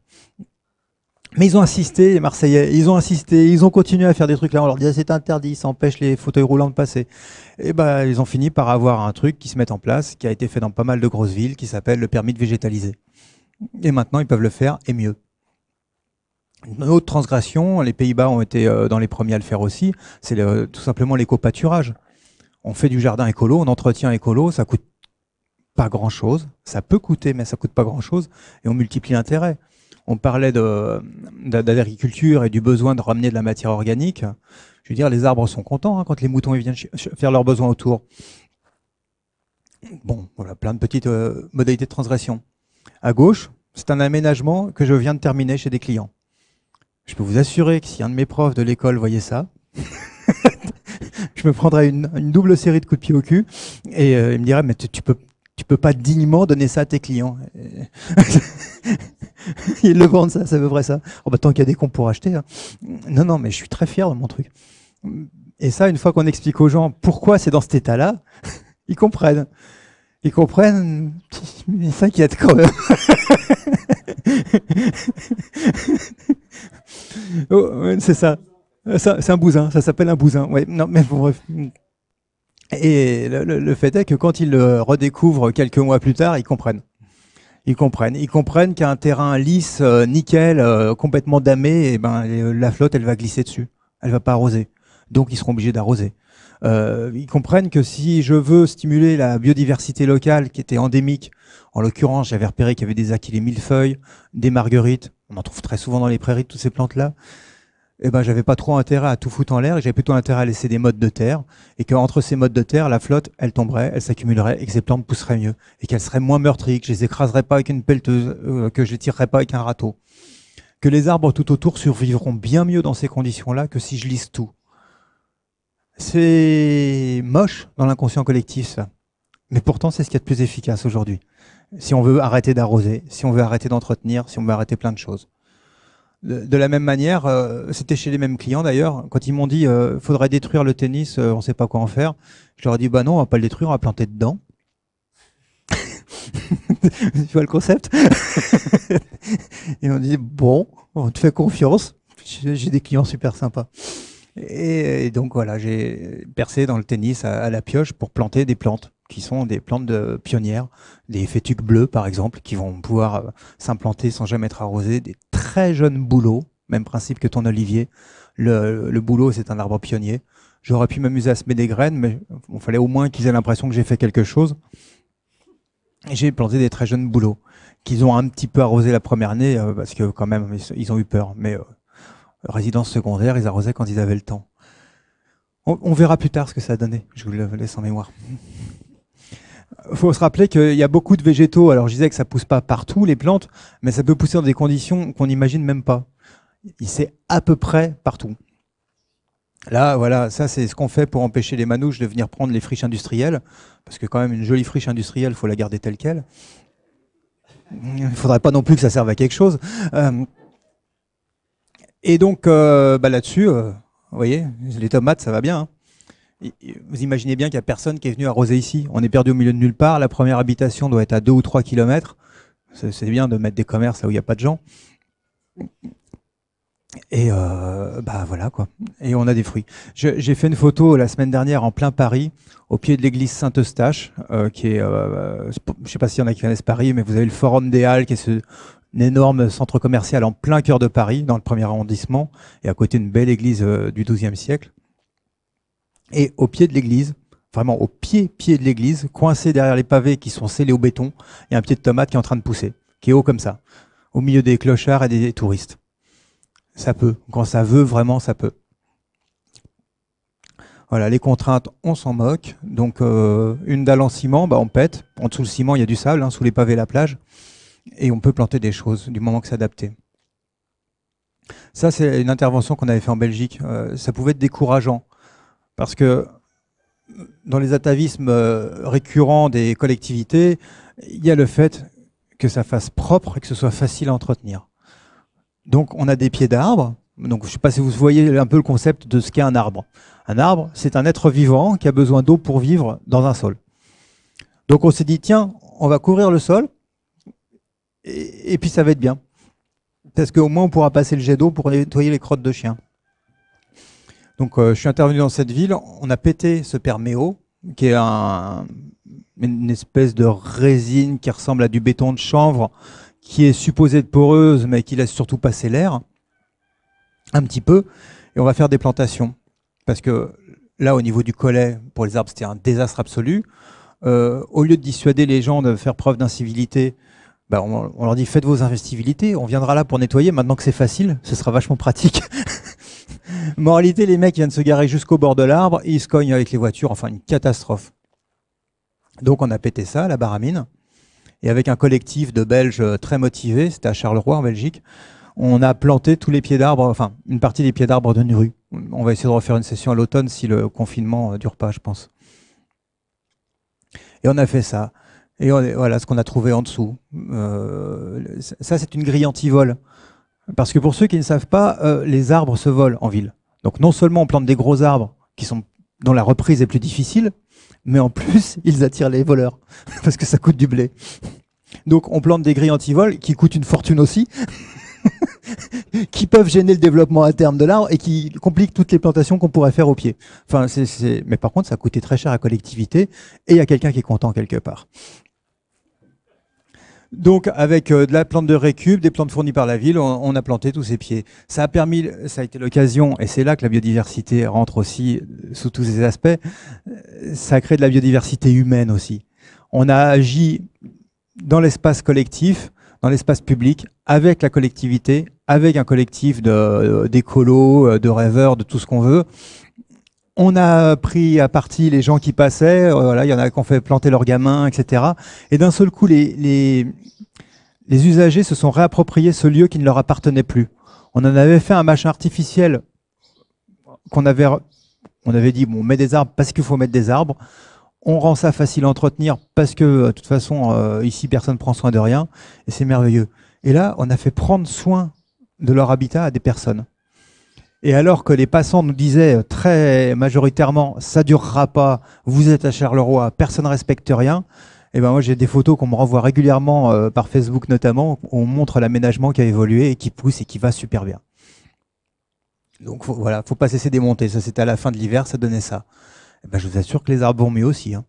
Mais ils ont insisté, les Marseillais, ils ont insisté, ils ont continué à faire des trucs là. On leur dit ah, c'est interdit, ça empêche les fauteuils roulants de passer. Et eh ben ils ont fini par avoir un truc qui se met en place, qui a été fait dans pas mal de grosses villes, qui s'appelle le permis de végétaliser. Et maintenant ils peuvent le faire et mieux. Une autre transgression, les Pays-Bas ont été euh, dans les premiers à le faire aussi, c'est tout simplement l'éco-pâturage. On fait du jardin écolo, on entretient écolo, ça coûte pas grand-chose. Ça peut coûter, mais ça coûte pas grand-chose, et on multiplie l'intérêt. On parlait de d'agriculture et du besoin de ramener de la matière organique. Je veux dire, les arbres sont contents hein, quand les moutons ils viennent faire leurs besoins autour. Bon, voilà, plein de petites euh, modalités de transgression. À gauche, c'est un aménagement que je viens de terminer chez des clients. Je peux vous assurer que si un de mes profs de l'école voyait ça, <laughs> je me prendrais une, double série de coups de pied au cul et euh, il me dirait mais tu, peux tu peux pas dignement donner ça à tes clients. <laughs> Il le vend, ça, ça veut vrai ça. Oh bah tant qu'il y a des cons pour acheter. Hein. Non non mais je suis très fier de mon truc. Et ça une fois qu'on explique aux gens pourquoi c'est dans cet état là, <laughs> ils comprennent. Ils comprennent, ils s'inquiètent quand même. Oh, c'est euh, ça. c'est un bousin, ça s'appelle un bousin. Ouais, non, mais Et le, fait est que quand ils le euh, redécouvrent quelques mois plus tard, ils comprennent. Ils comprennent. Ils comprennent qu'un terrain lisse, euh, nickel, complètement damé, et eh ben la flotte, elle va glisser dessus. Elle va pas arroser. Donc ils seront obligés d'arroser. ils comprennent que si je veux stimuler la biodiversité locale qui était endémique, en l'occurrence, j'avais repéré qu'il y avait des aquilés millefeuilles, des marguerites, on en trouve très souvent dans les prairies, toutes ces plantes-là, Et eh ben, j'avais pas trop intérêt à tout foutre en l'air, j'avais plutôt intérêt à laisser des modes de terre, et qu'entre ces modes de terre, la flotte, elle tomberait, elle s'accumulerait, et que ces plantes pousseraient mieux, et qu'elles seraient moins meurtries, que je les écraserais pas avec une pelleteuse, euh, que je les tirerais pas avec un râteau. Que les arbres tout autour survivront bien mieux dans ces conditions-là que si je lisse tout. C'est moche dans l'inconscient collectif, ça. Mais pourtant, c'est ce qui est de plus efficace aujourd'hui si on veut arrêter d'arroser, si on veut arrêter d'entretenir, si on veut arrêter plein de choses. De, la même manière, euh, c'était chez les mêmes clients d'ailleurs, quand ils m'ont dit euh, faudrait détruire le tennis, euh, on ne sait pas quoi en faire, je leur ai dit bah non, on va pas le détruire, on va planter dedans. <laughs> tu vois le concept Et on dit bon, on te fait confiance, j'ai des clients super sympas. Et, donc voilà, j'ai percé dans le tennis à la pioche pour planter des plantes qui sont des plantes de pionnières, des fétuques bleues par exemple, qui vont pouvoir euh, s'implanter sans jamais être arrosées, des très jeunes bouleaux, même principe que ton olivier. Le, le bouleau, c'est un arbre pionnier. J'aurais pu m'amuser à semer des graines, mais il fallait au moins qu'ils aient l'impression que j'ai fait quelque chose. j'ai planté des très jeunes bouleaux, qu'ils ont un petit peu arrosé la première année, euh, parce que quand même, ils, ont eu peur. Mais euh, résidence secondaire, ils arrosaient quand ils avaient le temps. On, on verra plus tard ce que ça a donné. Je vous le laisse en mémoire. Il faut se rappeler qu'il y a beaucoup de végétaux. Alors, je disais que ça ne pousse pas partout, les plantes, mais ça peut pousser dans des conditions qu'on n'imagine même pas. Il sait à peu près partout. Là, voilà, ça c'est ce qu'on fait pour empêcher les manouches de venir prendre les friches industrielles, parce que quand même une jolie friche industrielle, il faut la garder telle qu'elle. Il ne faudrait pas non plus que ça serve à quelque chose. Euh, et donc, euh, bah, là-dessus, euh, vous voyez, les tomates, ça va bien. Hein vous imaginez bien qu'il n'y a personne qui est venu arroser ici. On est perdu au milieu de nulle part. La première habitation doit être à 2 ou 3 kilomètres. C'est bien de mettre des commerces là où il n'y a pas de gens. Et euh, bah voilà quoi. Et on a des fruits. J'ai fait une photo la semaine dernière en plein Paris, au pied de l'église Saint-Eustache, euh, qui est, je euh, je sais pas s'il y en a qui connaissent Paris, mais vous avez le Forum des Halles, qui est ce, un énorme centre commercial en plein cœur de Paris, dans le premier arrondissement, et à côté une belle église du XIIe siècle et au pied de l'église, vraiment au pied, pied de l'église, coincé derrière les pavés qui sont scellés au béton, il y a un pied de tomate qui est en train de pousser, qui est haut comme ça, au milieu des clochards et des touristes. Ça peut. Quand ça veut, vraiment, ça peut. Voilà, les contraintes, on s'en moque. Donc, euh, une dalle en ciment, bah, on pète. En dessous le ciment, il y a du sable, hein, sous les pavés, la plage. Et on peut planter des choses du moment que c'est adapté. Ça, c'est une intervention qu'on avait fait en Belgique. Euh, ça pouvait être décourageant. Parce que dans les atavismes euh, récurrents des collectivités, il y a le fait que ça fasse propre et que ce soit facile à entretenir. Donc on a des pieds d'arbres. Donc je ne sais pas si vous voyez un peu le concept de ce qu'est un arbre. Un arbre, c'est un être vivant qui a besoin d'eau pour vivre dans un sol. Donc on s'est dit, tiens, on va couvrir le sol, et, puis ça va être bien. Parce qu'au moins on pourra passer le jet d'eau pour nettoyer les crottes de chien. Donc euh, je suis intervenu dans cette ville, on a pété ce perméo, qui est un, une espèce de résine qui ressemble à du béton de chanvre, qui est supposé être poreuse, mais qui laisse surtout passer l'air, un petit peu, et on va faire des plantations. Parce que là, au niveau du collet, pour les arbres, c'était un désastre absolu. Euh, au lieu de dissuader les gens de faire preuve d'incivilité, bah, on, leur dit faites vos incivilités, on viendra là pour nettoyer. Maintenant que c'est facile, ce sera vachement pratique. <laughs> <laughs> Moralité, les mecs viennent se garer jusqu'au bord de l'arbre, ils se cognent avec les voitures, enfin une catastrophe. Donc on a pété ça, la baramine. Et avec un collectif de Belges euh, très motivés, c'était à Charleroi en Belgique, on a planté tous les pieds d'arbres, enfin une partie des pieds d'arbres de rue. On va essayer de refaire une session à l'automne si le confinement euh, dure pas, je pense. Et on a fait ça. Et voilà ce qu'on a trouvé en dessous. Euh, ça, c'est une grille antivol. Parce que pour ceux qui ne savent pas, euh, les arbres se volent en ville. Donc non seulement on plante des gros arbres qui sont dont la reprise est plus difficile, mais en plus <laughs> ils attirent les voleurs <laughs> parce que ça coûte du blé. Donc on plante des grilles anti-vol qui coûtent une fortune aussi, <laughs> qui peuvent gêner le développement à terme de l'arbre et qui compliquent toutes les plantations qu'on pourrait faire au pied. Enfin, Mais par contre, ça coûté très cher à la collectivité et a quelqu'un qui est content quelque part. Donc avec euh, de la plante de récup, des plantes fournies par la ville, on, a planté tous ces pieds. Ça a permis, ça a été l'occasion, et c'est là que la biodiversité rentre aussi euh, sous tous ces aspects, euh, ça crée de la biodiversité humaine aussi. On a agi dans l'espace collectif, dans l'espace public, avec la collectivité, avec un collectif d'écolos, de rêveurs, de tout ce qu'on veut, on a pris à partie les gens qui passaient, euh, voilà, il y en a qui ont fait planter leurs gamins, etc. Et d'un seul coup, les, les, usagers se sont réappropriés ce lieu qui ne leur appartenait plus. On en avait fait un machin artificiel qu'on avait, on avait dit, bon, on met des arbres parce qu'il faut mettre des arbres. On rend ça facile à entretenir parce que, de toute façon, euh, ici, personne ne prend soin de rien. Et c'est merveilleux. Et là, on a fait prendre soin de leur habitat à des personnes. Et alors que les passants nous disaient très majoritairement ça durera pas, vous êtes à Charleroi, personne ne respecte rien. Et eh ben moi j'ai des photos qu'on me renvoie régulièrement euh, par Facebook notamment, où on montre l'aménagement qui a évolué et qui pousse et qui va super bien. Donc voilà, faut pas cesser de monter. Ça c'était à la fin de l'hiver, ça donnait ça. Eh ben, je vous assure que les arbres vont mieux aussi. Hein.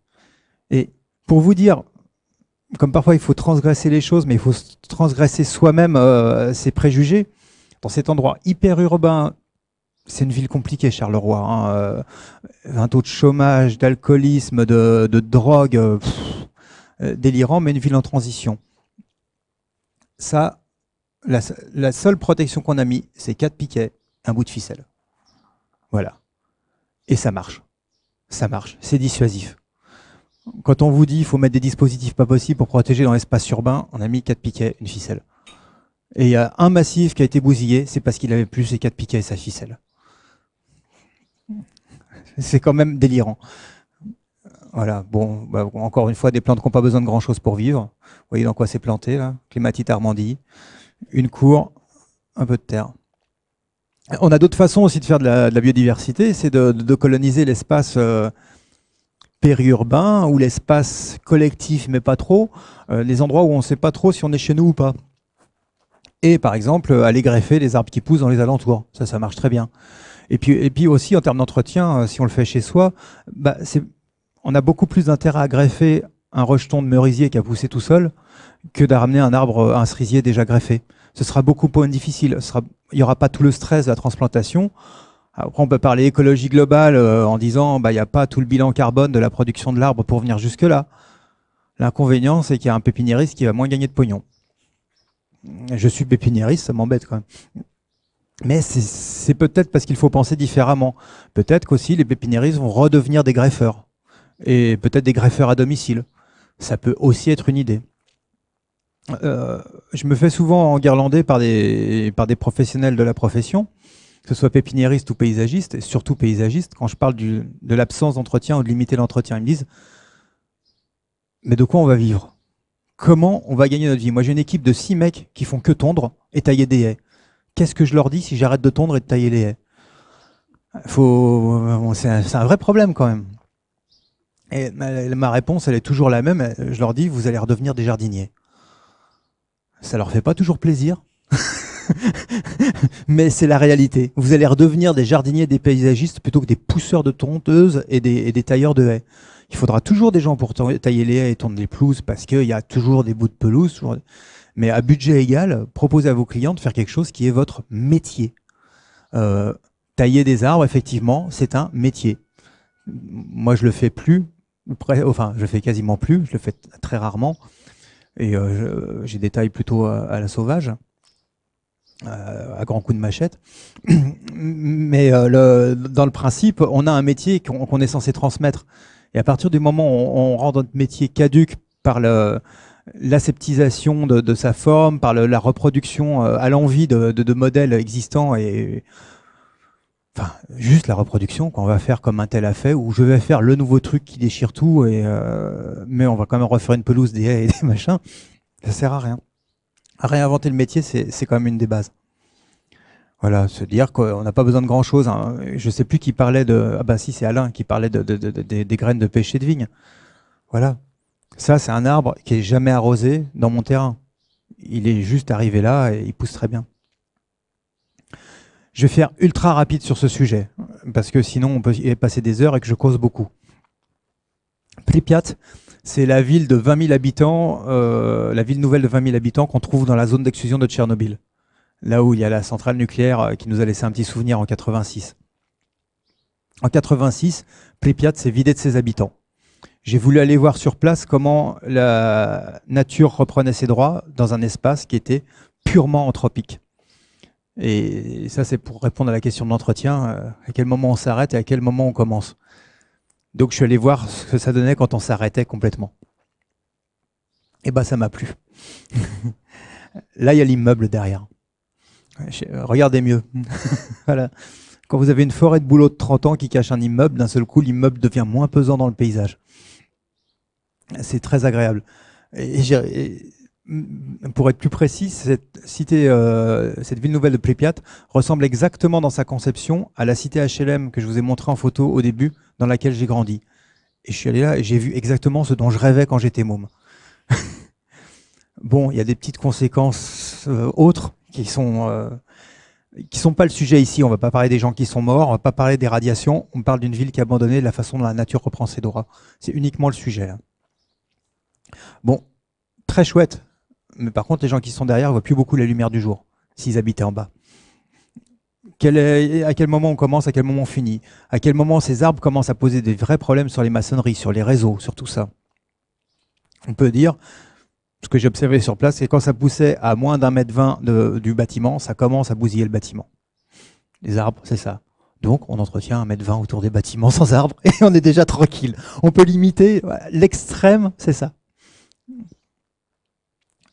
Et pour vous dire, comme parfois il faut transgresser les choses, mais il faut transgresser soi-même euh, ses préjugés. Dans cet endroit hyper urbain, c'est une ville compliquée, Charleroi. Hein, euh, un taux de chômage, d'alcoolisme, de, drogue euh, euh, délirant, mais une ville en transition. Ça, la, seule protection qu'on a mis, c'est quatre piquets, un bout de ficelle. Voilà. Et ça marche. Ça marche. C'est dissuasif. Quand on vous dit qu'il faut mettre des dispositifs pas possibles pour protéger dans l'espace urbain, on a mis quatre piquets, une ficelle. Et il y a un massif qui a été bousillé, c'est parce qu'il avait plus ses quatre piquets et sa ficelle c'est quand même délirant. Voilà, bon, bah, encore une fois, des plantes qui n'ont pas besoin de grand-chose pour vivre. Vous voyez dans quoi c'est planté, là Clématite armandie, une cour, un peu de terre. On a d'autres façons aussi de faire de la, biodiversité, c'est de, coloniser l'espace euh, périurbain ou l'espace collectif, mais pas trop, euh, les endroits où on ne sait pas trop si on est chez nous ou pas. Et par exemple, aller greffer les arbres qui poussent dans les alentours. Ça, ça marche très bien. Et puis, et puis aussi en termes d'entretien, euh, si on le fait chez soi, bah, on a beaucoup plus d'intérêt à greffer un rejeton de merisier qui a poussé tout seul que d'amener un arbre, euh, un cerisier déjà greffé. Ce sera beaucoup moins difficile. il n'y aura pas tout le stress de la transplantation. Après, on peut parler écologie globale euh, en disant bah il n'y a pas tout le bilan carbone de la production de l'arbre pour venir jusque là. L'inconvénient, c'est qu'il y a un pépiniériste qui va moins gagner de pognon. Je suis pépiniériste, ça m'embête quand même. Mais c'est peut-être parce qu'il faut penser différemment. Peut-être qu'aussi les pépiniéristes vont redevenir des greffeurs. Et peut-être des greffeurs à domicile. Ça peut aussi être une idée. Euh, je me fais souvent enguirlander par des, par des professionnels de la profession, que ce soit pépiniériste ou paysagiste, et surtout paysagiste, quand je parle de l'absence d'entretien ou de limiter l'entretien. Ils me disent Mais de quoi on va vivre Comment on va gagner notre vie Moi, j'ai une équipe de six mecs qui font que tondre et tailler des haies qu'est-ce que je leur dis si j'arrête de tondre et de tailler les haies Faut, euh, c'est un, vrai problème quand même. Et ma, réponse, elle est toujours la même. Je leur dis, vous allez redevenir des jardiniers. Ça leur fait pas toujours plaisir, <laughs> mais c'est la réalité. Vous allez redevenir des jardiniers, des paysagistes plutôt que des pousseurs de tonteuses et des, tailleurs de haies. Il faudra toujours des gens pour tailler les haies et tondre les pelouses parce qu'il y a toujours des bouts de pelouse mais à budget égal, proposez à vos clients de faire quelque chose qui est votre métier. Euh, tailler des arbres, effectivement, c'est un métier. Moi, je le fais plus, enfin, je le fais quasiment plus, je le fais très rarement, et euh, j'ai des tailles plutôt à, la sauvage, euh, à grands coups de machette. <clears throat> Mais dans le principe, on a un métier qu'on est censé transmettre. Et à partir du moment où on, on rend notre métier caduque par le, l'aseptisation de, de, sa forme, par la reproduction euh, à l'envie de, de, de, modèles existants et enfin juste la reproduction qu'on va faire comme un tel a fait ou je vais faire le nouveau truc qui déchire tout et euh, mais on va quand même refaire une pelouse des haies et des machins ça sert à rien réinventer le métier c'est quand même une des bases voilà se dire qu'on n'a pas besoin de grand chose hein. je sais plus qui parlait de ah bah ben si c'est Alain qui parlait de, de, de, des graines de pêcher de vigne voilà ça, c'est un arbre qui est jamais arrosé dans mon terrain. Il est juste arrivé là et il pousse très bien. Je vais faire ultra rapide sur ce sujet, parce que sinon on peut y passer des heures et que je cause beaucoup. Pripyat, c'est la ville de 20 000 habitants, euh, la ville nouvelle de 20 000 habitants qu'on trouve dans la zone d'exclusion de Tchernobyl, là où il y a la centrale nucléaire euh, qui nous a laissé un petit souvenir en 86. En 86, Pripyat s'est vidé de ses habitants. J'ai voulu aller voir sur place comment la nature reprenait ses droits dans un espace qui était purement anthropique. Et ça, c'est pour répondre à la question de l'entretien, euh, à quel moment on s'arrête et à quel moment on commence. Donc je suis allé voir ce que ça donnait quand on s'arrêtait complètement. Et eh bah ben, ça m'a plu. <laughs> Là, il y a l'immeuble derrière. Euh, regardez mieux. <laughs> voilà. Quand vous avez une forêt de boulot de 30 ans qui cache un immeuble, d'un seul coup, l'immeuble devient moins pesant dans le paysage c'est très agréable. Et, pour être plus précis, cette cité, euh, cette ville nouvelle de Pripyat ressemble exactement dans sa conception à la cité HLM que je vous ai montrée en photo au début, dans laquelle j'ai grandi. Et je suis allé là et j'ai vu exactement ce dont je rêvais quand j'étais môme. <laughs> bon, il y a des petites conséquences euh, autres qui sont euh, qui sont pas le sujet ici. On va pas parler des gens qui sont morts, on va pas parler des radiations. On parle d'une ville qui est abandonnée, de la façon dont la nature reprend ses droits. C'est uniquement le sujet. Hein. Bon, très chouette. Mais par contre, les gens qui sont derrière ne voient plus beaucoup la lumière du jour, s'ils habitaient en bas. à quel moment on commence, à quel moment on finit, à quel moment ces arbres commencent à poser des vrais problèmes sur les maçonneries, sur les réseaux, sur tout ça. On peut dire, ce que j'ai observé sur place, c'est quand ça poussait à moins d'un mètre vingt du bâtiment, ça commence à bousiller le bâtiment. Les arbres, c'est ça. Donc, on entretient un mètre vingt autour des bâtiments sans arbres <laughs> et on est déjà tranquille. On peut limiter. L'extrême, c'est ça.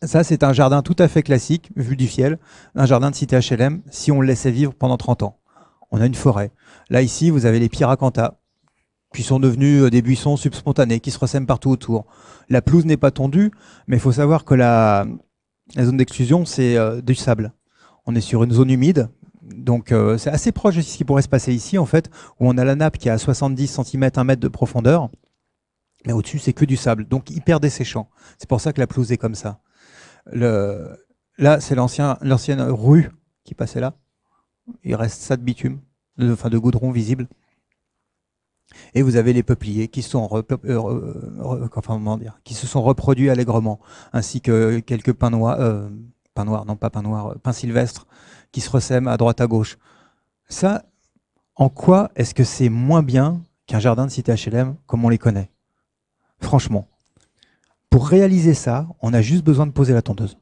Ça, c'est un jardin tout à fait classique, vu du ciel, un jardin de cité HLM, si on le laissait vivre pendant 30 ans. On a une forêt. Là, ici, vous avez les pyracantha, qui sont devenus euh, des buissons subspontanés, qui se ressèment partout autour. La pelouse n'est pas tondue, mais il faut savoir que la, zone d'exclusion, c'est euh, du sable. On est sur une zone humide, donc euh, c'est assez proche de ce qui pourrait se passer ici, en fait, où on a la nappe qui est à 70 cm, 1 mètre de profondeur. Mais au-dessus, c'est que du sable, donc hyper desséchant. C'est pour ça que la pelouse est comme ça. Là, c'est l'ancien, l'ancienne rue qui passait là. Il reste ça de bitume, de, enfin de goudron visible. Et vous avez les peupliers qui, se sont euh, reproduits allègrement, ainsi que quelques pins noirs, euh, non pas pins noirs, euh, pins sylvestres, qui se ressèment à droite à gauche. Ça, en quoi est-ce que c'est moins bien qu'un jardin de cité HLM comme on les connaît Franchement, pour réaliser ça, on a juste besoin de poser la tondeuse.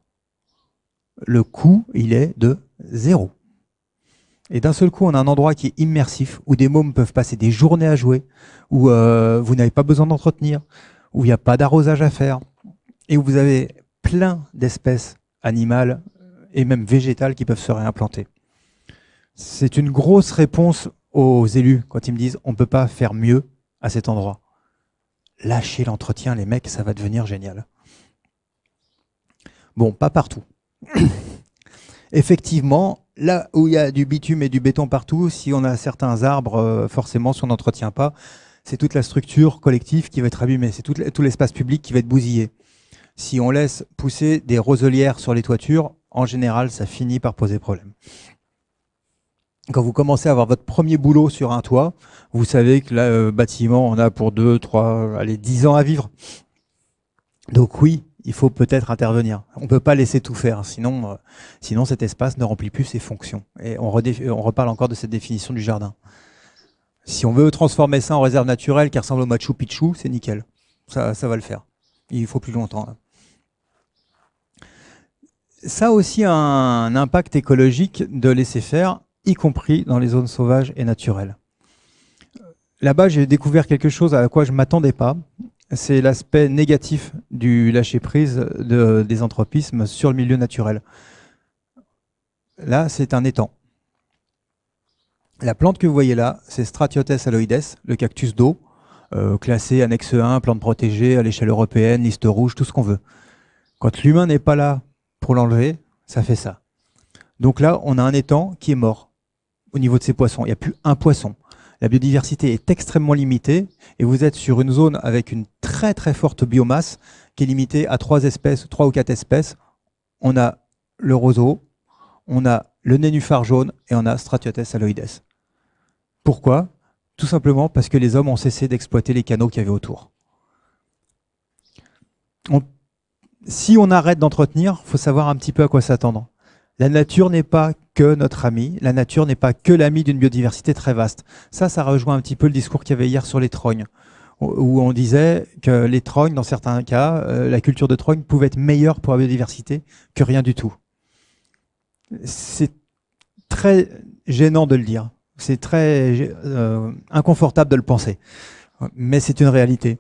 Le coût, il est de zéro. Et d'un seul coup, on a un endroit qui est immersif, où des mômes peuvent passer des journées à jouer, où euh, vous n'avez pas besoin d'entretenir, où il n'y a pas d'arrosage à faire, et où vous avez plein d'espèces animales et même végétales qui peuvent se réimplanter. C'est une grosse réponse aux élus quand ils me disent on ne peut pas faire mieux à cet endroit lâchez l'entretien, les mecs, ça va devenir génial. Bon, pas partout. <coughs> Effectivement, là où il y a du bitume et du béton partout, si on a certains arbres, euh, forcément, si on n'entretient pas, c'est toute la structure collective qui va être abîmée, c'est tout l'espace public qui va être bousillé. Si on laisse pousser des roselières sur les toitures, en général, ça finit par poser problème quand vous commencez à avoir votre premier boulot sur un toit, vous savez que le euh, bâtiment, on a pour deux, trois, allez, 10 ans à vivre. Donc oui, il faut peut-être intervenir. On ne peut pas laisser tout faire, sinon, euh, sinon cet espace ne remplit plus ses fonctions. Et on, euh, on, reparle encore de cette définition du jardin. Si on veut transformer ça en réserve naturelle qui ressemble au Machu Picchu, c'est nickel. Ça, ça va le faire. Il faut plus longtemps. Ça a aussi un impact écologique de laisser faire y compris dans les zones sauvages et naturelles. Là-bas, j'ai découvert quelque chose à quoi je m'attendais pas. C'est l'aspect négatif du lâcher-prise de, des anthropismes sur le milieu naturel. Là, c'est un étang. La plante que vous voyez là, c'est Stratiotes aloides, le cactus d'eau, euh, classé annexe 1, plante protégée à l'échelle européenne, liste rouge, tout ce qu'on veut. Quand l'humain n'est pas là pour l'enlever, ça fait ça. Donc là, on a un étang qui est mort au niveau de ces poissons. Il n'y a plus un poisson. La biodiversité est extrêmement limitée et vous êtes sur une zone avec une très très forte biomasse qui est limitée à trois espèces, trois ou quatre espèces. On a le roseau, on a le nénuphar jaune et on a Stratiotes aloides. Pourquoi Tout simplement parce que les hommes ont cessé d'exploiter les canaux qu'il y avait autour. Si on arrête d'entretenir, il faut savoir un petit peu à quoi s'attendre. La nature n'est pas que notre ami, la nature n'est pas que l'ami d'une biodiversité très vaste. Ça, ça rejoint un petit peu le discours qu'il y avait hier sur les trognes, où on disait que les trognes, dans certains cas, euh, la culture de trognes pouvait être meilleure pour la biodiversité que rien du tout. C'est très gênant de le dire, c'est très euh, inconfortable de le penser, mais c'est une réalité.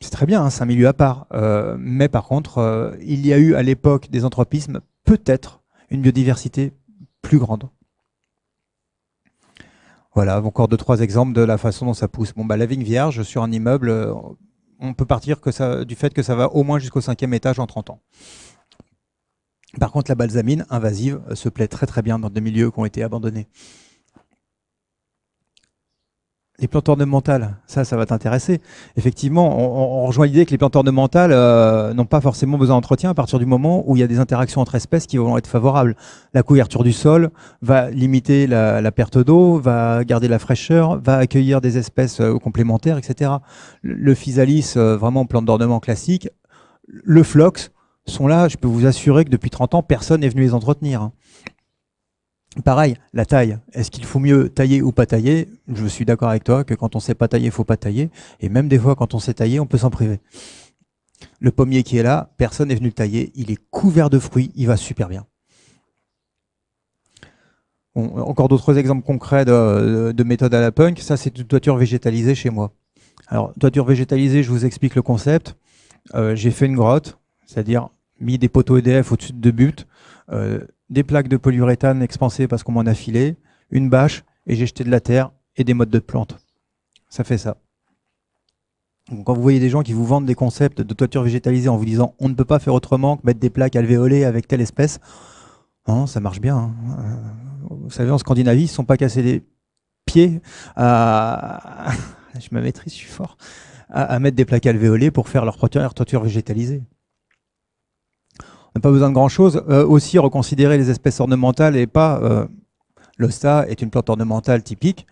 C'est très bien, hein, c'est un milieu à part. Euh, mais par contre, il y a eu à l'époque des anthropismes peut-être une biodiversité plus grande. Voilà, encore deux, trois exemples de la façon dont ça pousse. Bon, bah, la vigne vierge sur un immeuble, euh, on peut partir que ça, du fait que ça va au moins jusqu'au cinquième étage en 30 ans. Par contre, la balsamine invasive se plaît très très bien dans des milieux qui ont été abandonnés les plantes ornementales, ça, ça va t'intéresser. Effectivement, on, rejoint l'idée que les plantes ornementales euh, n'ont pas forcément besoin d'entretien à partir du moment où il y a des interactions entre espèces qui vont être favorables. La couverture du sol va limiter la, perte d'eau, va garder la fraîcheur, va accueillir des espèces euh, complémentaires, etc. Le, physalis, euh, vraiment plante d'ornement classique, le flox, sont là, je peux vous assurer que depuis 30 ans, personne n'est venu les entretenir. Hein. Pareil, la taille. Est-ce qu'il faut mieux tailler ou pas tailler Je suis d'accord avec toi que quand on sait pas tailler, faut pas tailler. Et même des fois, quand on sait tailler, on peut s'en priver. Le pommier qui est là, personne n'est venu le tailler. Il est couvert de fruits, il va super bien. encore d'autres exemples concrets de, méthode à la punk. Ça, c'est une toiture végétalisée chez moi. Alors, toiture végétalisée, je vous explique le concept. Euh, j'ai fait une grotte, c'est-à-dire mis des poteaux EDF au-dessus de deux des plaques de polyuréthane expansées parce qu'on m'en a filé, une bâche, et j'ai jeté de la terre et des modes de plantes. Ça fait ça. Donc, quand vous voyez des gens qui vous vendent des concepts de toiture végétalisée en vous disant on ne peut pas faire autrement que mettre des plaques alvéolées avec telle espèce, ça marche bien. Vous hein. euh, savez, en Scandinavie, ils ne sont pas cassés les pieds à... <laughs> je me maîtrise, je suis fort. à mettre des plaques alvéolées pour faire leur toiture végétalisée on n'a pas besoin de grand-chose. Euh, aussi, reconsidérer les espèces ornementales et pas... Euh, l'osta est une plante ornementale typique.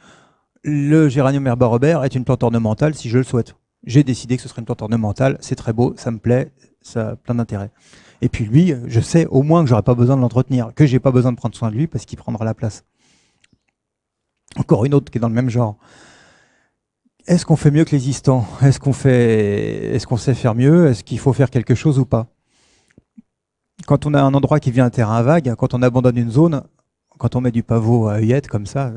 Le géranium Robert est une plante ornementale si je le souhaite. J'ai décidé que ce serait une plante ornementale, c'est très beau, ça me plaît, ça a plein d'intérêt. Et puis lui, je sais au moins que j'aurai pas besoin de l'entretenir, que j'ai pas besoin de prendre soin de lui parce qu'il prendra la place. Encore une autre qui est dans le même genre. Est-ce qu'on fait mieux que l'existant Est-ce qu'on fait, est-ce qu'on sait faire mieux Est-ce qu'il faut faire quelque chose ou pas quand on a un endroit qui vient un terrain vague, quand on abandonne une zone, quand on met du pavot à œillette comme ça,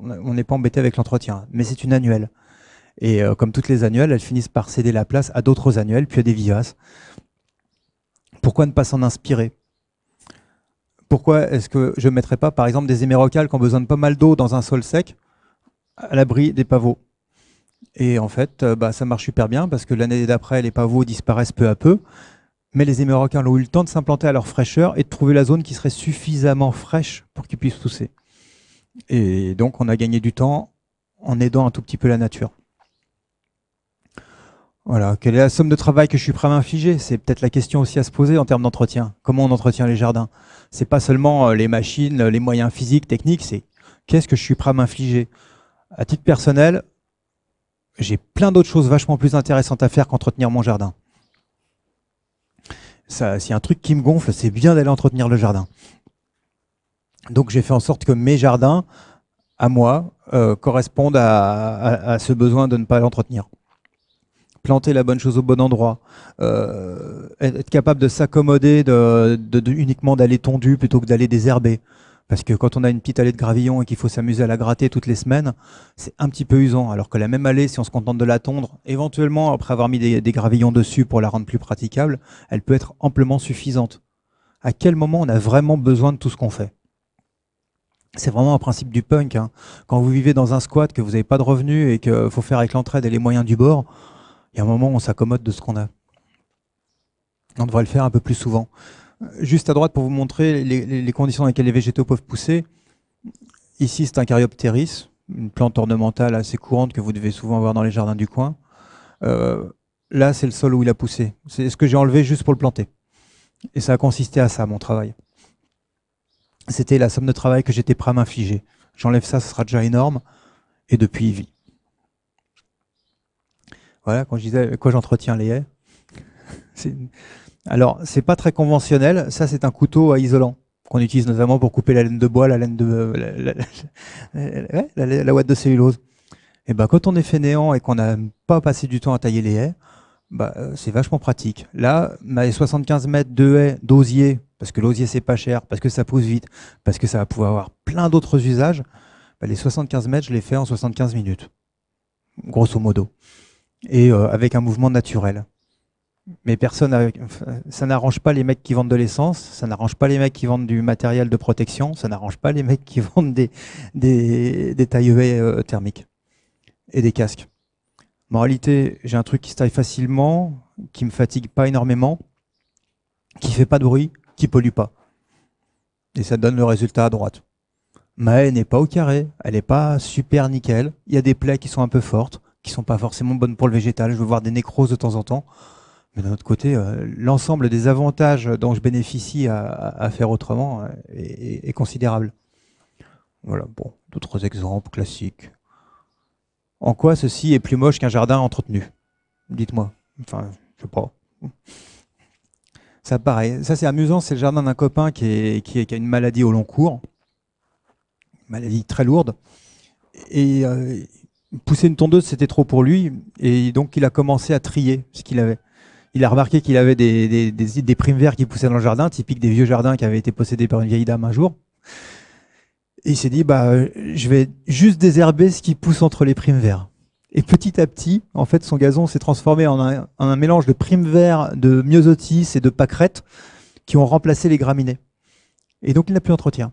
on n'est pas embêté avec l'entretien. Mais c'est une annuelle. Et euh, comme toutes les annuelles, elles finissent par céder la place à d'autres annuelles, puis à des vivaces. Pourquoi ne pas s'en inspirer Pourquoi est-ce que je ne mettrais pas, par exemple, des émerocales qui ont besoin de pas mal d'eau dans un sol sec, à l'abri des pavots Et en fait, euh, bah, ça marche super bien, parce que l'année d'après, les pavots disparaissent peu à peu, mais les américains ont eu le temps de s'implanter à leur fraîcheur et de trouver la zone qui serait suffisamment fraîche pour qu'ils puissent tousser. Et donc, on a gagné du temps en aidant un tout petit peu la nature. Voilà, quelle est la somme de travail que je suis prêt à m'infliger C'est peut-être la question aussi à se poser en termes d'entretien. Comment on entretient les jardins C'est pas seulement euh, les machines, les moyens physiques, techniques, c'est qu'est-ce que je suis prêt à m'infliger À titre personnel, j'ai plein d'autres choses vachement plus intéressantes à faire qu'entretenir mon jardin s'il y a un truc qui me gonfle, c'est bien d'aller entretenir le jardin. Donc j'ai fait en sorte que mes jardins, à moi, euh, correspondent à, ce besoin de ne pas l'entretenir. Planter la bonne chose au bon endroit, euh, être capable de s'accommoder uniquement d'aller tondu plutôt que d'aller désherber. Parce que quand on a une petite allée de gravillons et qu'il faut s'amuser à la gratter toutes les semaines, c'est un petit peu usant. Alors que la même allée, si on se contente de la tondre, éventuellement, après avoir mis des, gravillons dessus pour la rendre plus praticable, elle peut être amplement suffisante. À quel moment on a vraiment besoin de tout ce qu'on fait c'est vraiment un principe du punk. Hein. Quand vous vivez dans un squat, que vous n'avez pas de revenus et qu'il faut faire avec l'entraide et les moyens du bord, il y a un moment où on s'accommode de ce qu'on a. On devrait le faire un peu plus souvent. Juste à droite pour vous montrer les, conditions dans lesquelles les végétaux peuvent pousser. Ici, c'est un Caryopteris, une plante ornementale assez courante que vous devez souvent voir dans les jardins du coin. Euh, là, c'est le sol où il a poussé. C'est ce que j'ai enlevé juste pour le planter. Et ça a consisté à ça, mon travail. C'était la somme de travail que j'étais prêt à m'infliger. J'enlève ça, ce sera déjà énorme. Et depuis, il vit. Voilà, quand je disais quoi j'entretiens les haies, <laughs> c'est alors, c'est pas très conventionnel. Ça, c'est un couteau à euh, isolant qu'on utilise notamment pour couper la laine de bois, la laine de euh, la, ouate de cellulose. Et eh ben, quand on est fainéant et qu'on n'a pas passé du temps à tailler les haies, bah, euh, c'est vachement pratique. Là, les 75 mètres de haies d'osier, parce que l'osier c'est pas cher, parce que ça pousse vite, parce que ça va pouvoir avoir plein d'autres usages, bah, les 75 mètres, je les fais en 75 minutes, grosso modo, et avec un mouvement naturel mais personne, ça n'arrange pas les mecs qui vendent de l'essence, ça n'arrange pas les mecs qui vendent du matériel de protection, ça n'arrange pas les mecs qui <laughs> vendent des, des, tailles e euh, thermiques et des casques. Moralité, j'ai un truc qui se taille facilement, qui me fatigue pas énormément, qui fait pas de bruit, qui pollue pas. Et ça donne le résultat à droite. Ma haie n'est pas au carré, elle n'est pas super nickel. Il y a des plaies qui sont un peu fortes, qui sont pas forcément bonnes pour le végétal. Je veux voir des nécroses de temps en temps. Mais d'un autre côté, euh, l'ensemble des avantages dont je bénéficie à, faire autrement euh, est, considérable. Voilà, bon, d'autres exemples classiques. En quoi ceci est plus moche qu'un jardin entretenu Dites-moi. Enfin, je sais pas. Ça pareil. Ça c'est amusant, c'est le jardin d'un copain qui, a une maladie au long cours, une maladie très lourde. Et euh, pousser une tondeuse, c'était trop pour lui, et donc il a commencé à trier ce qu'il avait il a remarqué qu'il avait des, des, des, des primes verts qui poussaient dans le jardin, typique des vieux jardins qui avaient été possédés par une vieille dame un jour. Et il s'est dit, bah, je vais juste désherber ce qui pousse entre les primes verts. Et petit à petit, en fait, son gazon s'est transformé en un, mélange de primes vertes, de myosotis et de pâquerettes qui ont remplacé les graminées. Et donc, il n'a plus entretien.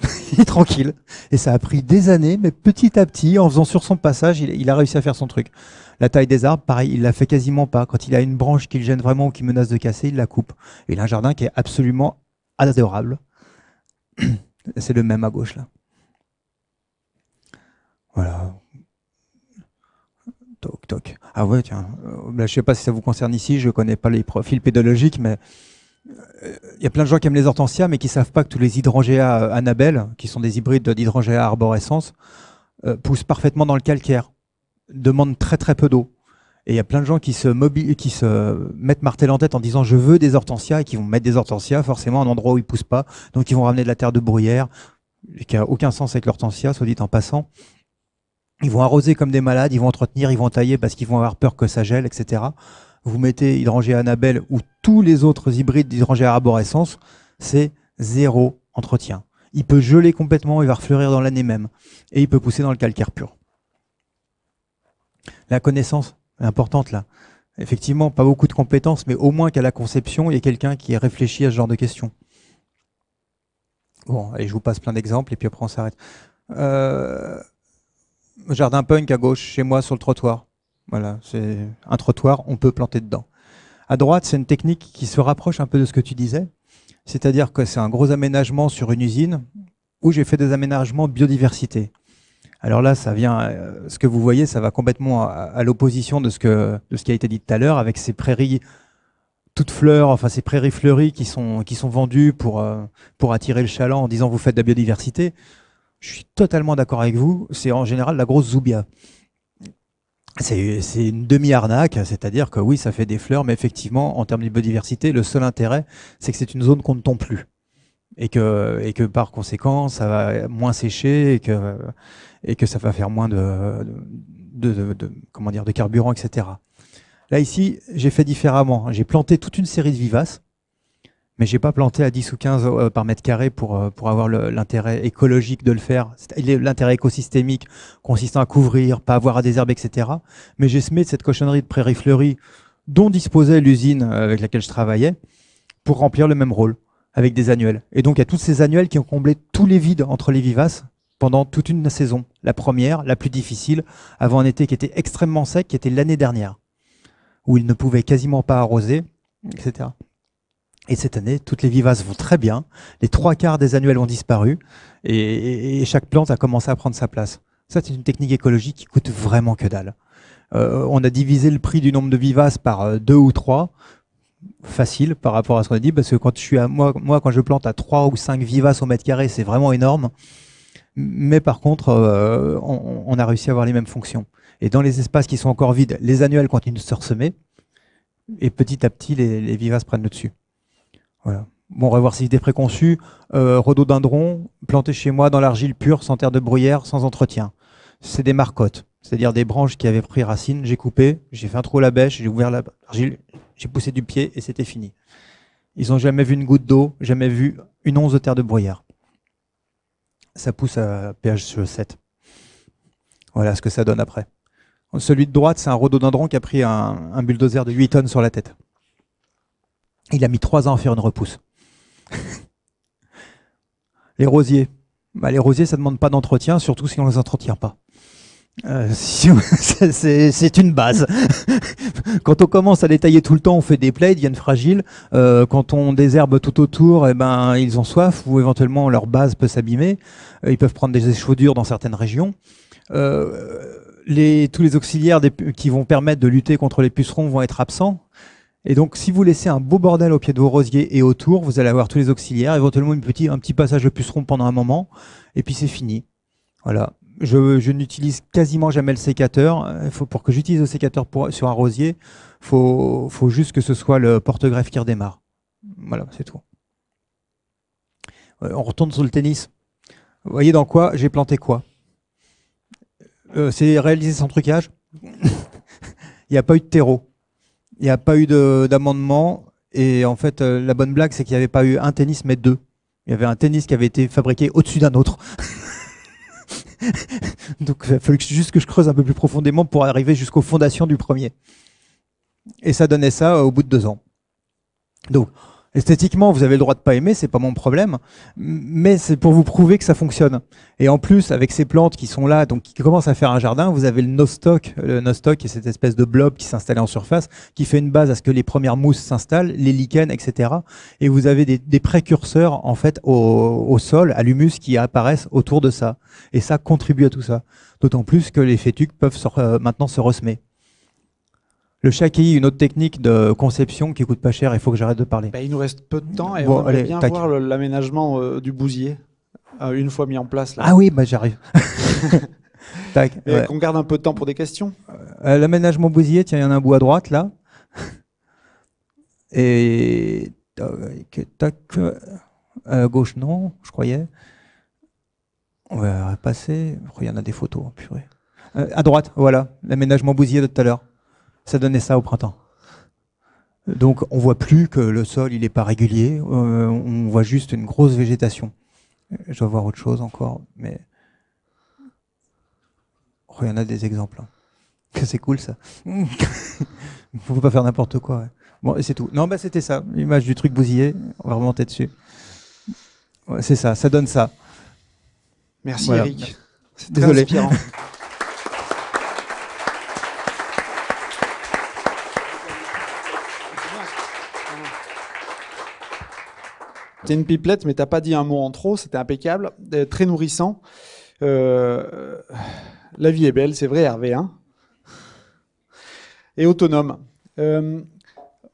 <laughs> il est tranquille. Et ça a pris des années, mais petit à petit, en faisant sur son passage, il, il a réussi à faire son truc. La taille des arbres, pareil, il la fait quasiment pas. Quand il a une branche qui le gêne vraiment ou qui menace de casser, il la coupe. Et il a un jardin qui est absolument adorable. <clears throat> C'est le même à gauche là. Voilà. Toc, toc. Ah ouais, tiens. Euh, bah, je ne sais pas si ça vous concerne ici, je ne connais pas les profils pédologiques, mais il euh, y a plein de gens qui aiment les hortensias, mais qui savent pas que tous les hydrangeas euh, Annabelle, qui sont des hybrides d'hydrangea arborescence, poussent parfaitement dans le calcaire demande très très peu d'eau. Et il y a plein de gens qui se, qui se mettent martel en tête en disant je veux des hortensias et qui vont mettre des hortensias forcément à un endroit où ils poussent pas. Donc ils vont ramener de la terre de bruyère, qui a aucun sens avec l'hortensia, soit dit en passant. Ils vont arroser comme des malades, ils vont entretenir, ils vont tailler parce qu'ils vont avoir peur que ça gèle, etc. Vous mettez hydrangea Annabelle ou tous les autres hybrides d'hydrangea arborescence, c'est zéro entretien. Il peut geler complètement, il va refleurir dans l'année même. Et il peut pousser dans le calcaire pur. La connaissance est importante là. Effectivement, pas beaucoup de compétences, mais au moins qu'à la conception, il y ait quelqu'un qui ait réfléchi à ce genre de questions. Bon, allez, je vous passe plein d'exemples et puis après on s'arrête. Euh, jardin punk à gauche, chez moi sur le trottoir. Voilà, c'est un trottoir, on peut planter dedans. À droite, c'est une technique qui se rapproche un peu de ce que tu disais, c'est-à-dire que c'est un gros aménagement sur une usine où j'ai fait des aménagements biodiversité. Alors là, ça vient, euh, ce que vous voyez, ça va complètement à, l'opposition de, ce que, de ce qui a été dit tout à l'heure, avec ces prairies toutes fleurs, enfin ces prairies fleuries qui sont, qui sont vendues pour, euh, pour attirer le chaland en disant vous faites de la biodiversité. Je suis totalement d'accord avec vous, c'est en général la grosse zoubia. C'est une demi-arnaque, c'est-à-dire que oui, ça fait des fleurs, mais effectivement, en termes de biodiversité, le seul intérêt, c'est que c'est une zone qu'on ne tombe plus. Et que, et que par conséquent, ça va moins sécher et que et que ça va faire moins de, de, de, comment dire, de carburant, etc. Là, ici, j'ai fait différemment. J'ai planté toute une série de vivaces, mais j'ai pas planté à 10 ou 15 euh, par mètre carré pour, euh, pour avoir l'intérêt écologique de le faire, l'intérêt écosystémique consistant à couvrir, pas avoir à désherber, etc. Mais j'ai semé cette cochonnerie de prairie fleurie dont disposait l'usine euh, avec laquelle je travaillais pour remplir le même rôle avec des annuels. Et donc, il y a toutes ces annuelles qui ont comblé tous les vides entre les vivaces pendant toute une saison. La première, la plus difficile, avant un été qui était extrêmement sec, qui était l'année dernière, où il ne pouvait quasiment pas arroser, etc. Et cette année, toutes les vivaces vont très bien. Les trois quarts des annuels ont disparu et, chaque plante a commencé à prendre sa place. Ça, c'est une technique écologique qui coûte vraiment que dalle. Euh, on a divisé le prix du nombre de vivaces par euh, deux ou trois facile par rapport à ce qu'on a dit, parce que quand je moi, quand je plante à trois ou cinq vivaces au mètre carré, c'est vraiment énorme mais par contre, euh, on, a réussi à avoir les mêmes fonctions. Et dans les espaces qui sont encore vides, les annuels continuent de se ressemer, et petit à petit, les, vivaces prennent le dessus. Voilà. Bon, on va voir ces idées préconçues. Euh, rhododendron, planté chez moi dans l'argile pure, sans terre de bruyère, sans entretien. C'est des marcottes, c'est-à-dire des branches qui avaient pris racine, j'ai coupé, j'ai fait un trou à la bêche, j'ai ouvert l'argile, j'ai poussé du pied et c'était fini. Ils n'ont jamais vu une goutte d'eau, jamais vu une once de terre de bruyère ça pousse à pH 7. Voilà ce que ça donne après. Celui de droite, c'est un rhododendron qui a pris un, bulldozer de 8 tonnes sur la tête. Il a mis 3 ans à faire une repousse. <laughs> les rosiers. Bah, les rosiers, ça ne demande pas d'entretien, surtout si on ne les entretient pas. Euh, <laughs> c'est une base. <laughs> quand on commence à détailler tout le temps, on fait des plaies, ils deviennent fragiles. Euh, quand on désherbe tout autour, eh ben, ils ont soif ou éventuellement leur base peut s'abîmer. Euh, ils peuvent prendre des échaudures dans certaines régions. Euh, les, tous les auxiliaires qui vont permettre de lutter contre les pucerons vont être absents. Et donc, si vous laissez un beau bordel au pied de vos rosiers et autour, vous allez avoir tous les auxiliaires, éventuellement une petite, un petit passage de pucerons pendant un moment, et puis c'est fini. Voilà je, n'utilise quasiment jamais le sécateur. Euh, faut, pour que j'utilise le sécateur pour, sur un rosier, il faut, juste que ce soit le porte-greffe qui redémarre. Voilà, c'est tout. Euh, on retourne sur le tennis. Vous voyez dans quoi j'ai planté quoi euh, C'est réalisé sans trucage. <laughs> il n'y a pas eu de terreau. Il n'y a pas eu d'amendement. Et en fait, la bonne blague, c'est qu'il n'y avait pas eu un tennis, mais deux. Il y avait un tennis qui avait été fabriqué au-dessus d'un autre. <laughs> <laughs> Donc il a juste que je creuse un peu plus profondément pour arriver jusqu'aux fondations du premier. Et ça donnait ça au bout de deux ans. Donc Esthétiquement, vous avez le droit de pas aimer, c'est pas mon problème, mais c'est pour vous prouver que ça fonctionne. Et en plus, avec ces plantes qui sont là, donc qui commencent à faire un jardin, vous avez le nostoc. Le nostoc est cette espèce de blob qui s'installe en surface, qui fait une base à ce que les premières mousses s'installent, les lichens, etc. Et vous avez des, précurseurs en fait au, sol, à l'humus qui apparaissent autour de ça. Et ça contribue à tout ça. D'autant plus que les fétuques peuvent euh, maintenant se ressemer. Le shaki, une autre technique de conception qui coûte pas cher, il faut que j'arrête de parler. Bah, il nous reste peu de temps et on va bien voir l'aménagement euh, du bousier euh, une fois mis en place. Là. Ah oui, bah, j'arrive. <laughs> tac. Qu'on garde un peu de temps pour des questions. Euh, l'aménagement bousier, tiens, il y en a un bout à droite là. et tac, gauche non, je croyais. On va passer. Il y en a des photos, hein, purée. à droite, voilà, l'aménagement bousier de tout à l'heure ça donnait ça au printemps. Donc on voit plus que le sol il n'est pas régulier, euh, on voit juste une grosse végétation. Je dois voir autre chose encore, mais oh, il y en a des exemples. Hein. c'est cool ça. <laughs> peut pas faire n'importe quoi. Bon et c'est tout. Non, bah c'était ça, l'image du truc bousillé. On va remonter dessus. c'est ça, ça donne ça. Merci Eric. Eric. Désolé. <laughs> C'était une pipelette, mais t'as pas dit un mot en trop, c'était impeccable, euh, très nourrissant. Euh, la vie est belle, c'est vrai, Hervé. Hein. et autonome. Euh,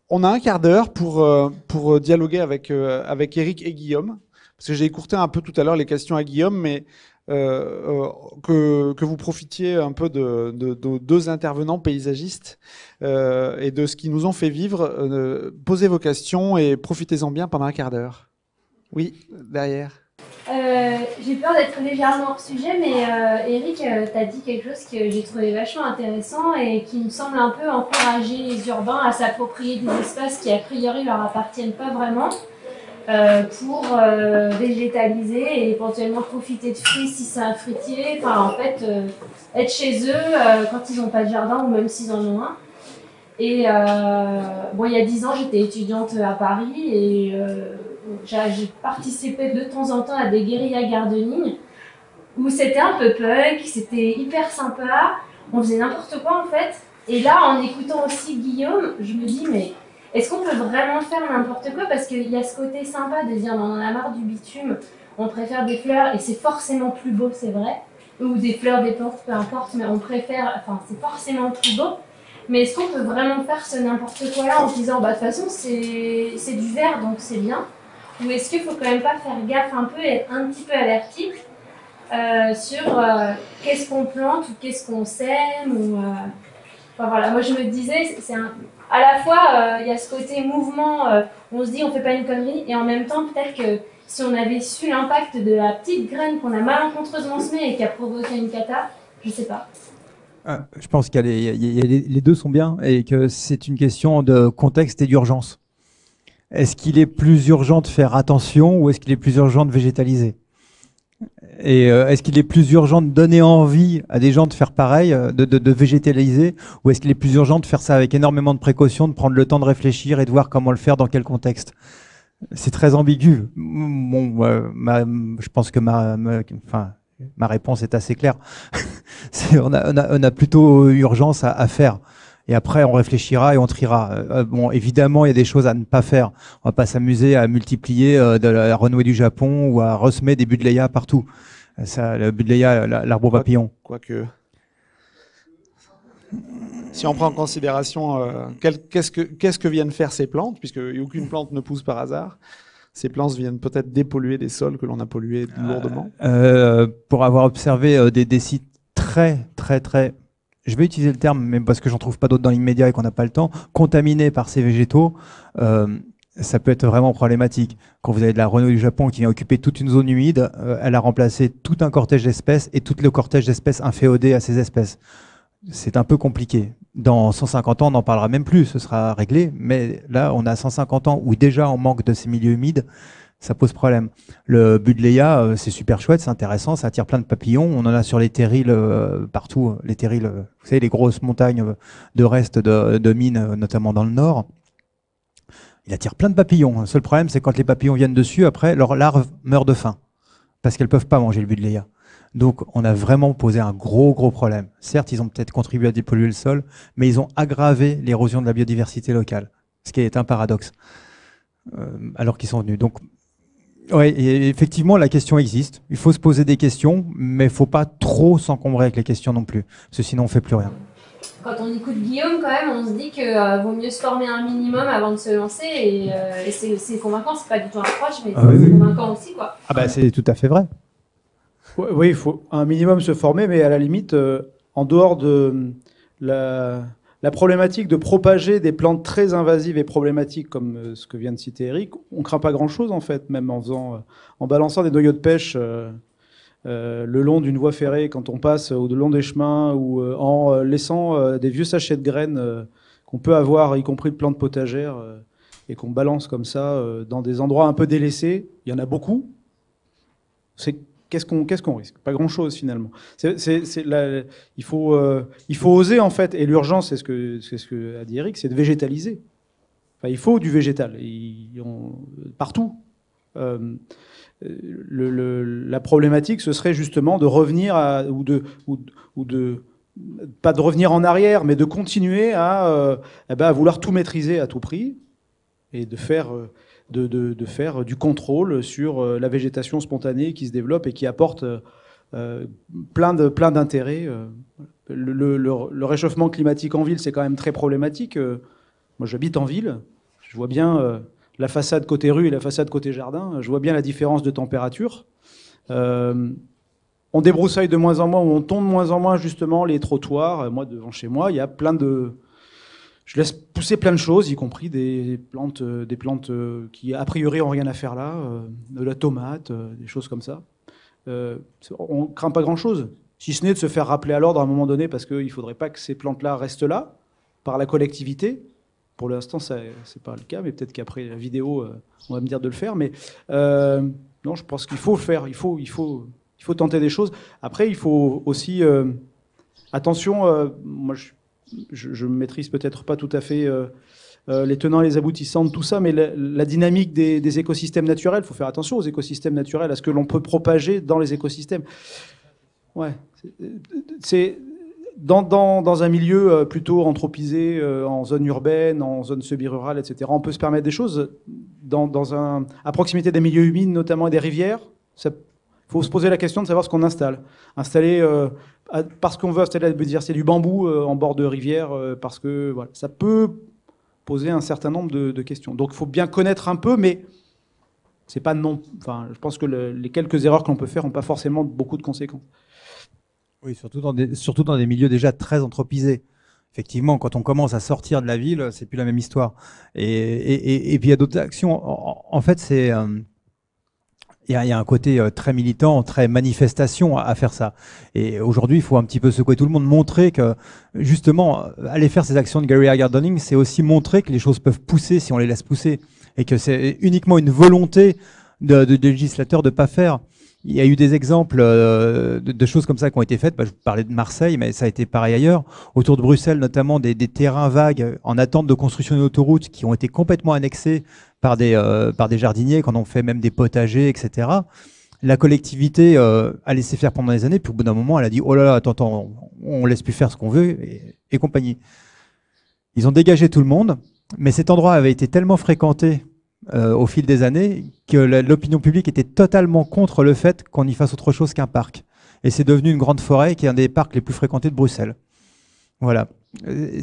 on a un quart d'heure pour, pour dialoguer avec, avec Eric et Guillaume, parce que j'ai écourté un peu tout à l'heure les questions à Guillaume, mais que, que, vous profitiez un peu de, de, de deux intervenants paysagistes et de ce qu'ils nous ont fait vivre. posez vos questions et profitez-en bien pendant un quart d'heure. Oui, derrière. Euh, j'ai peur d'être légèrement hors sujet, mais euh, Eric, euh, tu as dit quelque chose que j'ai trouvé vachement intéressant et qui me semble un peu encourager les urbains à s'approprier des espaces qui a priori leur appartiennent pas vraiment pour végétaliser et éventuellement profiter de fruits si c'est un fruitier. Enfin, en fait, être chez eux quand ils n'ont pas de jardin ou même s'ils en ont un. Et bon, il y a dix ans, j'étais étudiante à Paris et j'ai participé de temps en temps à des guérillas gardening où c'était un peu punk, c'était hyper sympa, on faisait n'importe quoi en fait. Et là, en écoutant aussi Guillaume, je me dis, mais est-ce qu'on peut vraiment faire n'importe quoi Parce qu'il y a ce côté sympa de dire, on en a marre du bitume, on préfère des fleurs, et c'est forcément plus beau, c'est vrai, ou des fleurs, des portes peu importe, mais on préfère, enfin, c'est forcément plus beau. Mais est-ce qu'on peut vraiment faire ce n'importe quoi là en disant, bah de toute façon, c'est du vert donc c'est bien ou est-ce qu'il ne faut quand même pas faire gaffe un peu et être un petit peu averti euh, sur euh, qu'est-ce qu'on plante ou qu'est-ce qu'on sème ou, euh, Enfin voilà, moi je me disais, c'est à la fois il y a ce côté mouvement, on se dit on fait pas une connerie, et en même temps peut-être que si on avait su l'impact de la petite graine qu'on a malencontreusement semée et qui a provoqué une cata, je sais pas. Ah, je pense que les deux sont bien et que c'est une question de contexte et d'urgence est-ce qu'il est plus urgent de faire attention ou est-ce qu'il est plus urgent de végétaliser Et euh, est-ce qu'il est plus urgent de donner envie à des gens de faire pareil, euh, de, végétaliser, ou est-ce qu'il est plus urgent de faire ça avec énormément de précautions, de prendre le temps de réfléchir et de voir comment le faire, dans quel contexte C'est très ambigu. Bon, ma, je pense que ma, enfin, ma réponse est assez claire. <laughs> on, a, plutôt urgence à faire et après on réfléchira et on triera. Euh, euh, bon, évidemment, il y a des choses à ne pas faire. On va pas s'amuser à multiplier euh, de la renouée du Japon ou à ressemer des budleia partout. Ça, le budleia, l'arbre au papillon. Quoique. Si on prend en considération qu'est-ce que que viennent faire ces plantes, puisque aucune plante ne pousse par hasard, ces plantes viennent peut-être dépolluer des sols que l'on a pollués lourdement. pour avoir observé des, des sites très très très je vais utiliser le terme, même parce que j'en trouve pas d'autres dans l'immédiat et qu'on n'a pas le temps, contaminé par ces végétaux, euh, ça peut être vraiment problématique. Quand vous avez de la Renault du Japon qui vient occuper toute une zone humide, euh, elle a remplacé tout un cortège d'espèces et tout le cortège d'espèces inféodé à ces espèces. C'est un peu compliqué. Dans 150 ans, on n'en parlera même plus, ce sera réglé. Mais là, on a 150 ans où déjà on manque de ces milieux humides ça pose problème. Le Budleia, euh, c'est super chouette, c'est intéressant, ça attire plein de papillons. On en a sur les terrils euh, partout, les terrils, euh, vous savez, les grosses montagnes de restes de, mines, notamment dans le nord. Il attire plein de papillons. Le seul problème, c'est quand les papillons viennent dessus, après, leurs larves meurent de faim parce qu'elles peuvent pas manger le Budleia. Donc, on a vraiment posé un gros, gros problème. Certes, ils ont peut-être contribué à dépolluer le sol, mais ils ont aggravé l'érosion de la biodiversité locale, ce qui est un paradoxe, alors qu'ils sont venus. Donc, oui, effectivement, la question existe. Il faut se poser des questions, mais il ne faut pas trop s'encombrer avec les questions non plus, parce que sinon on fait plus rien. Quand on écoute Guillaume, quand même, on se dit qu'il euh, vaut mieux se former un minimum avant de se lancer, et, euh, c'est convaincant, c'est pas du tout un reproche, mais ah c'est convaincant aussi. Quoi. Ah bah, c'est tout à fait vrai. Oui, il faut un minimum se former, mais à la limite, euh, en dehors de la la problématique de propager des plantes très invasives et problématiques, comme euh, ce que vient de citer Eric, on craint pas grand-chose en fait, même en, faisant, euh, en balançant des noyaux de pêche euh, le long d'une voie ferrée quand on passe au long des chemins ou en laissant des vieux sachets de graines qu'on peut avoir, y compris de plantes potagères, et qu'on balance comme ça dans des endroits un peu délaissés. Il y en a beaucoup. C'est qu'est-ce qu'on risque Pas grand-chose finalement. il faut euh, il faut oser en fait. Et l'urgence, c'est ce que ce que a dit Eric, c'est de végétaliser. il faut du végétal partout. Euh, la problématique, ce serait justement de revenir à, ou de ou, de pas de revenir en arrière, mais de continuer à, euh, eh ben, à vouloir tout maîtriser à tout prix et de faire de, faire du contrôle sur euh, la végétation spontanée qui se développe et qui apporte euh, euh, plein de plein d'intérêts. Le, réchauffement climatique en ville, c'est quand même très problématique. Moi, j'habite en ville, je vois bien la façade côté rue et la façade côté jardin, je vois bien la différence de température. on débroussaille de moins en moins, on tombe de moins en moins justement les trottoirs. Moi, devant chez moi, il y a plein de, je laisse pousser plein de choses, y compris des plantes, euh, des plantes euh, qui a priori n'ont rien à faire là, euh, de la tomate, des choses comme ça. on craint pas grand-chose, si ce n'est de se faire rappeler à l'ordre à un moment donné, parce qu'il ne faudrait pas que ces plantes-là restent là, par la collectivité. Pour l'instant, ce n'est pas le cas, mais peut-être qu'après la vidéo, on va me dire de le faire. Mais non, je pense qu'il faut le faire, il faut, il, faut, il faut tenter des choses. Après, il faut aussi... attention, moi je suis je ne maîtrise peut-être pas tout à fait euh, euh, les tenants et les aboutissants de tout ça, mais la, dynamique des, écosystèmes naturels, il faut faire attention aux écosystèmes naturels, à ce que l'on peut propager dans les écosystèmes. Ouais, c'est dans, dans, un milieu euh, plutôt anthropisé, en zone urbaine, en zone semi-rurale, etc. On peut se permettre des choses dans, dans un, à proximité des milieux humides, notamment et des rivières. Ça il faut se poser la question de savoir ce qu'on installe. Installer, euh, parce qu'on veut installer la biodiversité, du bambou euh, en bord de rivière, euh, parce que voilà, ça peut poser un certain nombre de, questions. Donc il faut bien connaître un peu, mais c'est pas non. Enfin, je pense que les quelques erreurs qu'on peut faire n'ont pas forcément beaucoup de conséquences. Oui, surtout dans des, surtout dans des milieux déjà très anthropisés effectivement, quand on commence à sortir de la ville, c'est plus la même histoire. Et, puis il y a d'autres actions. En, fait, c'est il y, a, un côté euh, très militant, très manifestation à, faire ça. Et aujourd'hui, il faut un petit peu secouer tout le monde, montrer que justement, euh, aller faire ces actions de Gary gardening, c'est aussi montrer que les choses peuvent pousser si on les laisse pousser, et que c'est uniquement une volonté de, de, de législateur de pas faire il y a eu des exemples euh, de, choses comme ça qui ont été faites. Bah, je vous parlais de Marseille, mais ça a été pareil ailleurs. Autour de Bruxelles, notamment, des, terrains vagues en attente de construction d'autoroutes qui ont été complètement annexés par des, euh, par des jardiniers, quand on fait même des potagers, etc. La collectivité euh, a laissé faire pendant des années, puis au bout d'un moment, elle a dit Oh là là, attends, on, laisse plus faire ce qu'on veut, et compagnie. Ils ont dégagé tout le monde, mais cet endroit avait été tellement fréquenté euh, au fil des années que l'opinion publique était totalement contre le fait qu'on y fasse autre chose qu'un parc. Et c'est devenu une grande forêt qui est un des parcs les plus fréquentés de Bruxelles. Voilà. Euh,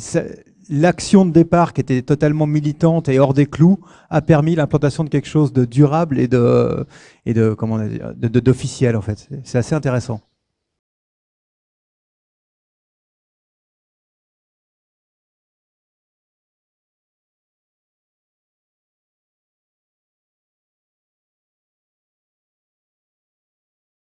l'action de départ qui était totalement militante et hors des clous a permis l'implantation de quelque chose de durable et de, et de comment d'officiel en fait. C'est assez intéressant.